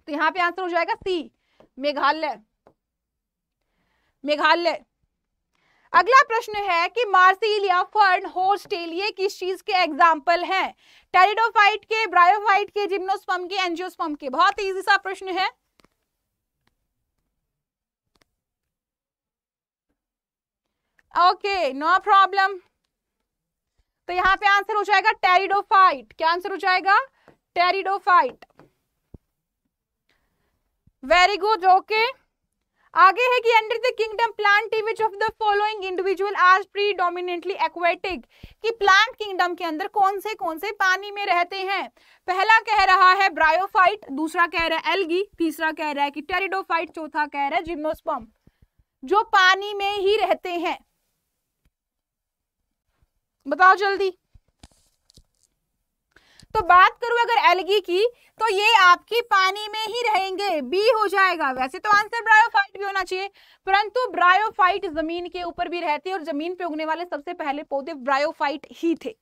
तो यहां पे आंसर हो जाएगा सी मेघालय मेघालय अगला प्रश्न है कि मार्सिल या फर्न होर्सटेल ये किस चीज के एग्जाम्पल हैं टेरिडोफाइट के ब्रायोफाइट के जिम्नोस्पम के एंजियोस्पम के बहुत इजी सा प्रश्न है ओके नो प्रॉब्लम तो यहां पे आंसर हो जाएगा टेरिडोफाइट क्या आंसर हो जाएगा टेरिडोफाइट वेरी गुड ओके आगे है कि under the kingdom plant which of the following individual आज प्रीडोमिनेंटली एक्वेटिक कि प्लांट किंगडम के अंदर कौन से कौन से पानी में रहते हैं पहला कह रहा है ब्रायोफाइट दूसरा कह रहा है एल्गी तीसरा कह रहा है कि टेरिडोफाइट चौथा कह रहा है जिम्नोस्पम जो पानी में ही रहते हैं बताओ जल्दी तो बात करूं अगर एलगी की तो ये आपकी पानी में ही रहेंगे बी हो जाएगा वैसे तो आंसर ब्रायोफाइट भी होना चाहिए परंतु ब्रायोफाइट जमीन के ऊपर भी रहते और जमीन पे उगने वाले सबसे पहले पौधे ब्रायोफाइट ही थे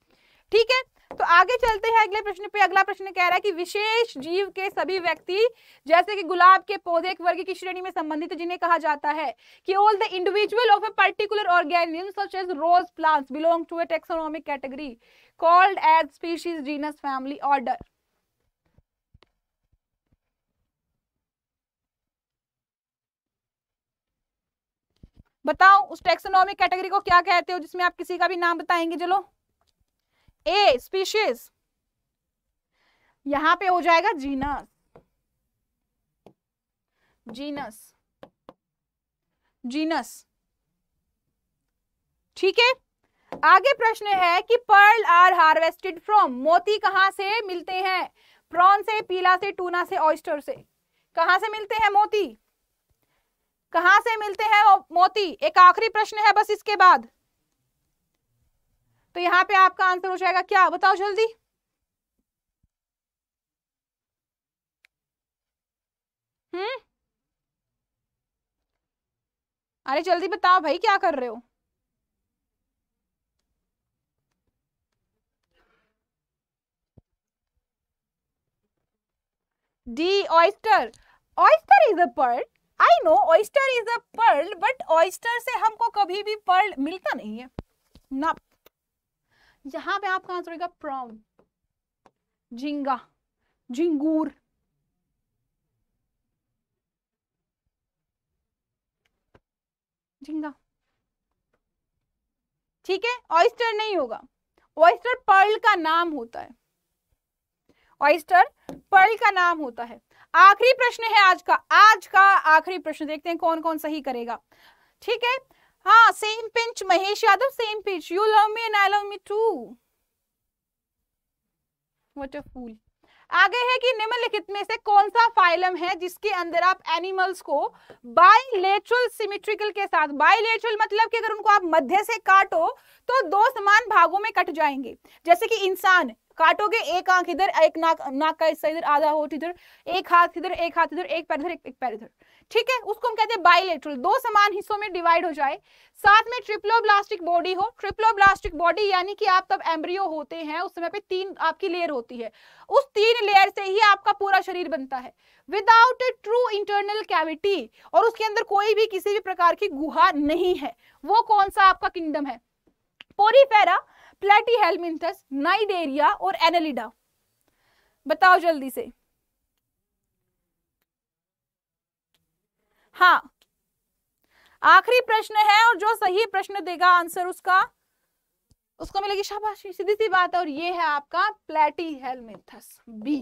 ठीक है तो आगे चलते हैं अगले प्रश्न पे अगला प्रश्न कह रहा है कि विशेष जीव के सभी व्यक्ति जैसे कि गुलाब के पौधे एक वर्ग की श्रेणी में संबंधित जिन्हें कहा जाता है कि all the individual of a particular organism such as rose plants belong to a taxonomic category called as species genus family order बताओ उस टेक्सोनॉमिक कैटेगरी को क्या कहते हो जिसमें आप किसी का भी नाम बताएंगे चलो ए स्पीशीज यहां पे हो जाएगा जीनस जीनस जीनस ठीक है आगे प्रश्न है कि पर्ल आर हार्वेस्टेड फ्रॉम मोती कहां से मिलते हैं प्रॉन से पीला से टूना से ऑयस्टर से कहा से मिलते हैं मोती कहा से मिलते हैं मोती एक आखिरी प्रश्न है बस इसके बाद तो यहाँ पे आपका आंसर हो जाएगा क्या बताओ जल्दी हम्म अरे जल्दी बताओ भाई क्या कर रहे हो D oyster oyster is a pearl I know oyster is a pearl but oyster से हमको कभी भी पर्ल मिलता नहीं है. ना यहाँ पे आपका आंसर होगा प्रॉन झिंगा झिंगूर झिंगा ठीक है ऑयस्टर नहीं होगा ऑयस्टर पर्ल का नाम होता है ऑयस्टर पर्ल का नाम होता है आखिरी प्रश्न है आज का आज का आखिरी प्रश्न देखते हैं कौन कौन सही करेगा ठीक है हाँ same pinch Mahesh Yadav same pinch you love me and I love me too what a fool आगे है कि निम्नलिखित में से कौन सा फाइलम है जिसके अंदर आप एनिमल्स को बाइलेट्रल सिमेट्रिकल के साथ बाइलेट्रल मतलब कि अगर उनको आप मध्य से काटो तो दो समान भागों में कट जाएंगे जैसे कि इंसान काटोगे एक आंख इधर एक नाक नाक का हिस्सा इधर आधा होठ इधर एक हाथ इधर एक हाथ इधर एक पैर इधर एक पैर इधर ठीक है उसको हम कहते हैं बाइलेट्रल दो समान हिस्सों में डिवाइड हो जाए साथ में ट्रिप्लोब्लास्टिक बॉडी हो ट्रिप्लोब्लास्टिक बॉडी यानी कि आप तब एम्ब्रियो होते हैं उस समय पे तीन आपकी लेयर होती है उस तीन लेयर से ही आपका पूरा शरीर बनता है without a true internal cavity और उसके अंदर कोई भी किसी भी प्रकार की गुहा नहीं है वो कौन सा आपका किंगडम है पोरीफेरा प्लेटी हेलमिंथस नाइडेरिया और एनालिडा बताओ जल्दी से हाँ आखिरी प्रश्न है और जो सही प्रश्न देगा आंसर उसका उसको मिलेगी शाबाशी सीधी सी बात है और ये है आपका प्लेटी हेलमेथस बी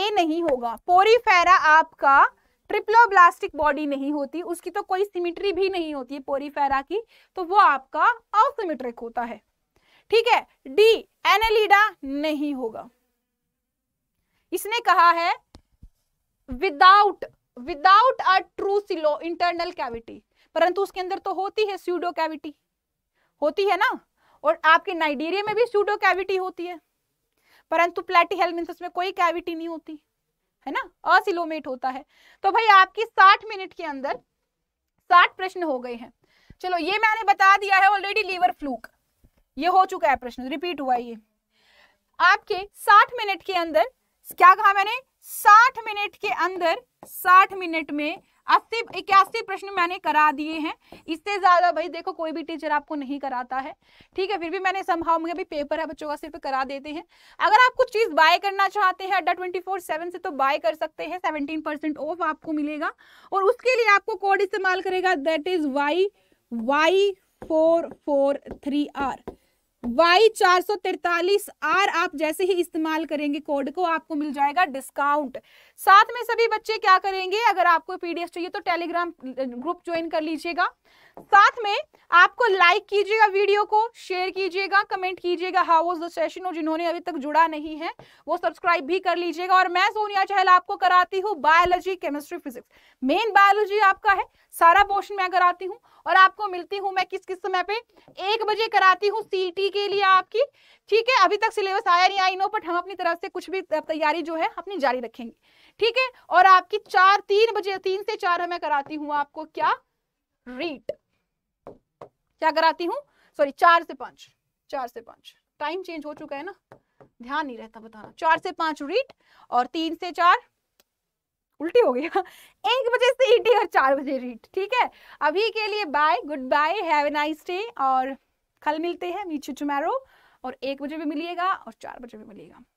ए नहीं होगा पोरीफेरा आपका ट्रिप्लोब्लास्टिक बॉडी नहीं होती उसकी तो कोई सिमिट्री भी नहीं होती है पोरीफेरा की तो वो आपका असिमिट्रिक होता है ठीक है डी एनेलिडा नहीं होगा इसने कहा है विदाउट विदाउट अ ट्रू सिलो इंटरनल कैविटी परंतु उसके अंदर तो होती है स्यूडो कैविटी होती है ना और आपके नाइडीरिया में भी स्यूडो कैविटी होती है परंतु प्लेटी हेलमिंथस में कोई कैविटी नहीं होती है ना असिलोमेट होता है तो भाई आपकी साठ मिनट के अंदर साठ प्रश्न हो गए हैं चलो ये मैंने बता दिया है ऑलरेडी लीवर फ्लूक ये हो चुका है प्रश्न रिपीट हुआ ये आपके साठ मिनट के अंदर क्या कहा मैंने साठ मिनट के अंदर साठ मिनट में अस्सी इक्यासी प्रश्न मैंने करा दिए हैं इससे ज़्यादा भाई देखो कोई भी टीचर आपको नहीं कराता है ठीक है फिर भी मैंने संभाव में अभी पेपर है बच्चों का सिर्फ करा देते हैं अगर आप कुछ चीज़ बाय करना चाहते हैं अड्डा ट्वेंटी फोर सेवन से तो बाय कर सकते हैं सेवनटीन परसेंट ऑफ आपको मिलेगा और उसके लिए आपको कोड इस्तेमाल करेगा that is Y Y four four three R Y चार सौ तिरतालीस आर आप जैसे ही इस्तेमाल करेंगे कोड को आपको मिल जाएगा डिस्काउंट साथ में सभी बच्चे क्या करेंगे अगर आपको पीडीएफ चाहिए तो टेलीग्राम ग्रुप ज्वाइन कर लीजिएगा साथ में आपको लाइक कीजिएगा वीडियो को शेयर कीजिएगा कमेंट कीजिएगा हाउ वॉज द सेशन और जिन्होंने अभी तक जुड़ा नहीं है वो सब्सक्राइब भी कर लीजिएगा और मैं सोनिया चहल आपको कराती हूँ biology chemistry physics main biology आपका है सारा पोर्शन मैं कराती हूँ और आपको मिलती हूँ मैं किस किस समय पे एक बजे कराती हूँ सीटी e के लिए आपकी ठीक है अभी तक सिलेबस आया नहीं आई नो बट हम अपनी तरफ से कुछ भी तैयारी जो है अपनी जारी रखेंगे ठीक है और आपकी चार तीन बजे तीन से चार मैं कराती हूँ आपको क्या रीट क्या कराती हूँ सॉरी चार से पांच चार से पांच टाइम चेंज हो चुका है ना ध्यान नहीं रहता बताना चार से पांच रीट और तीन से चार उल्टी हो गया एक बजे से ईटी e और चार बजे रीट ठीक है अभी के लिए bye goodbye have a nice day और कल मिलते हैं मीचू टुमारो और एक बजे भी मिलिएगा और चार बजे भी मिलिएगा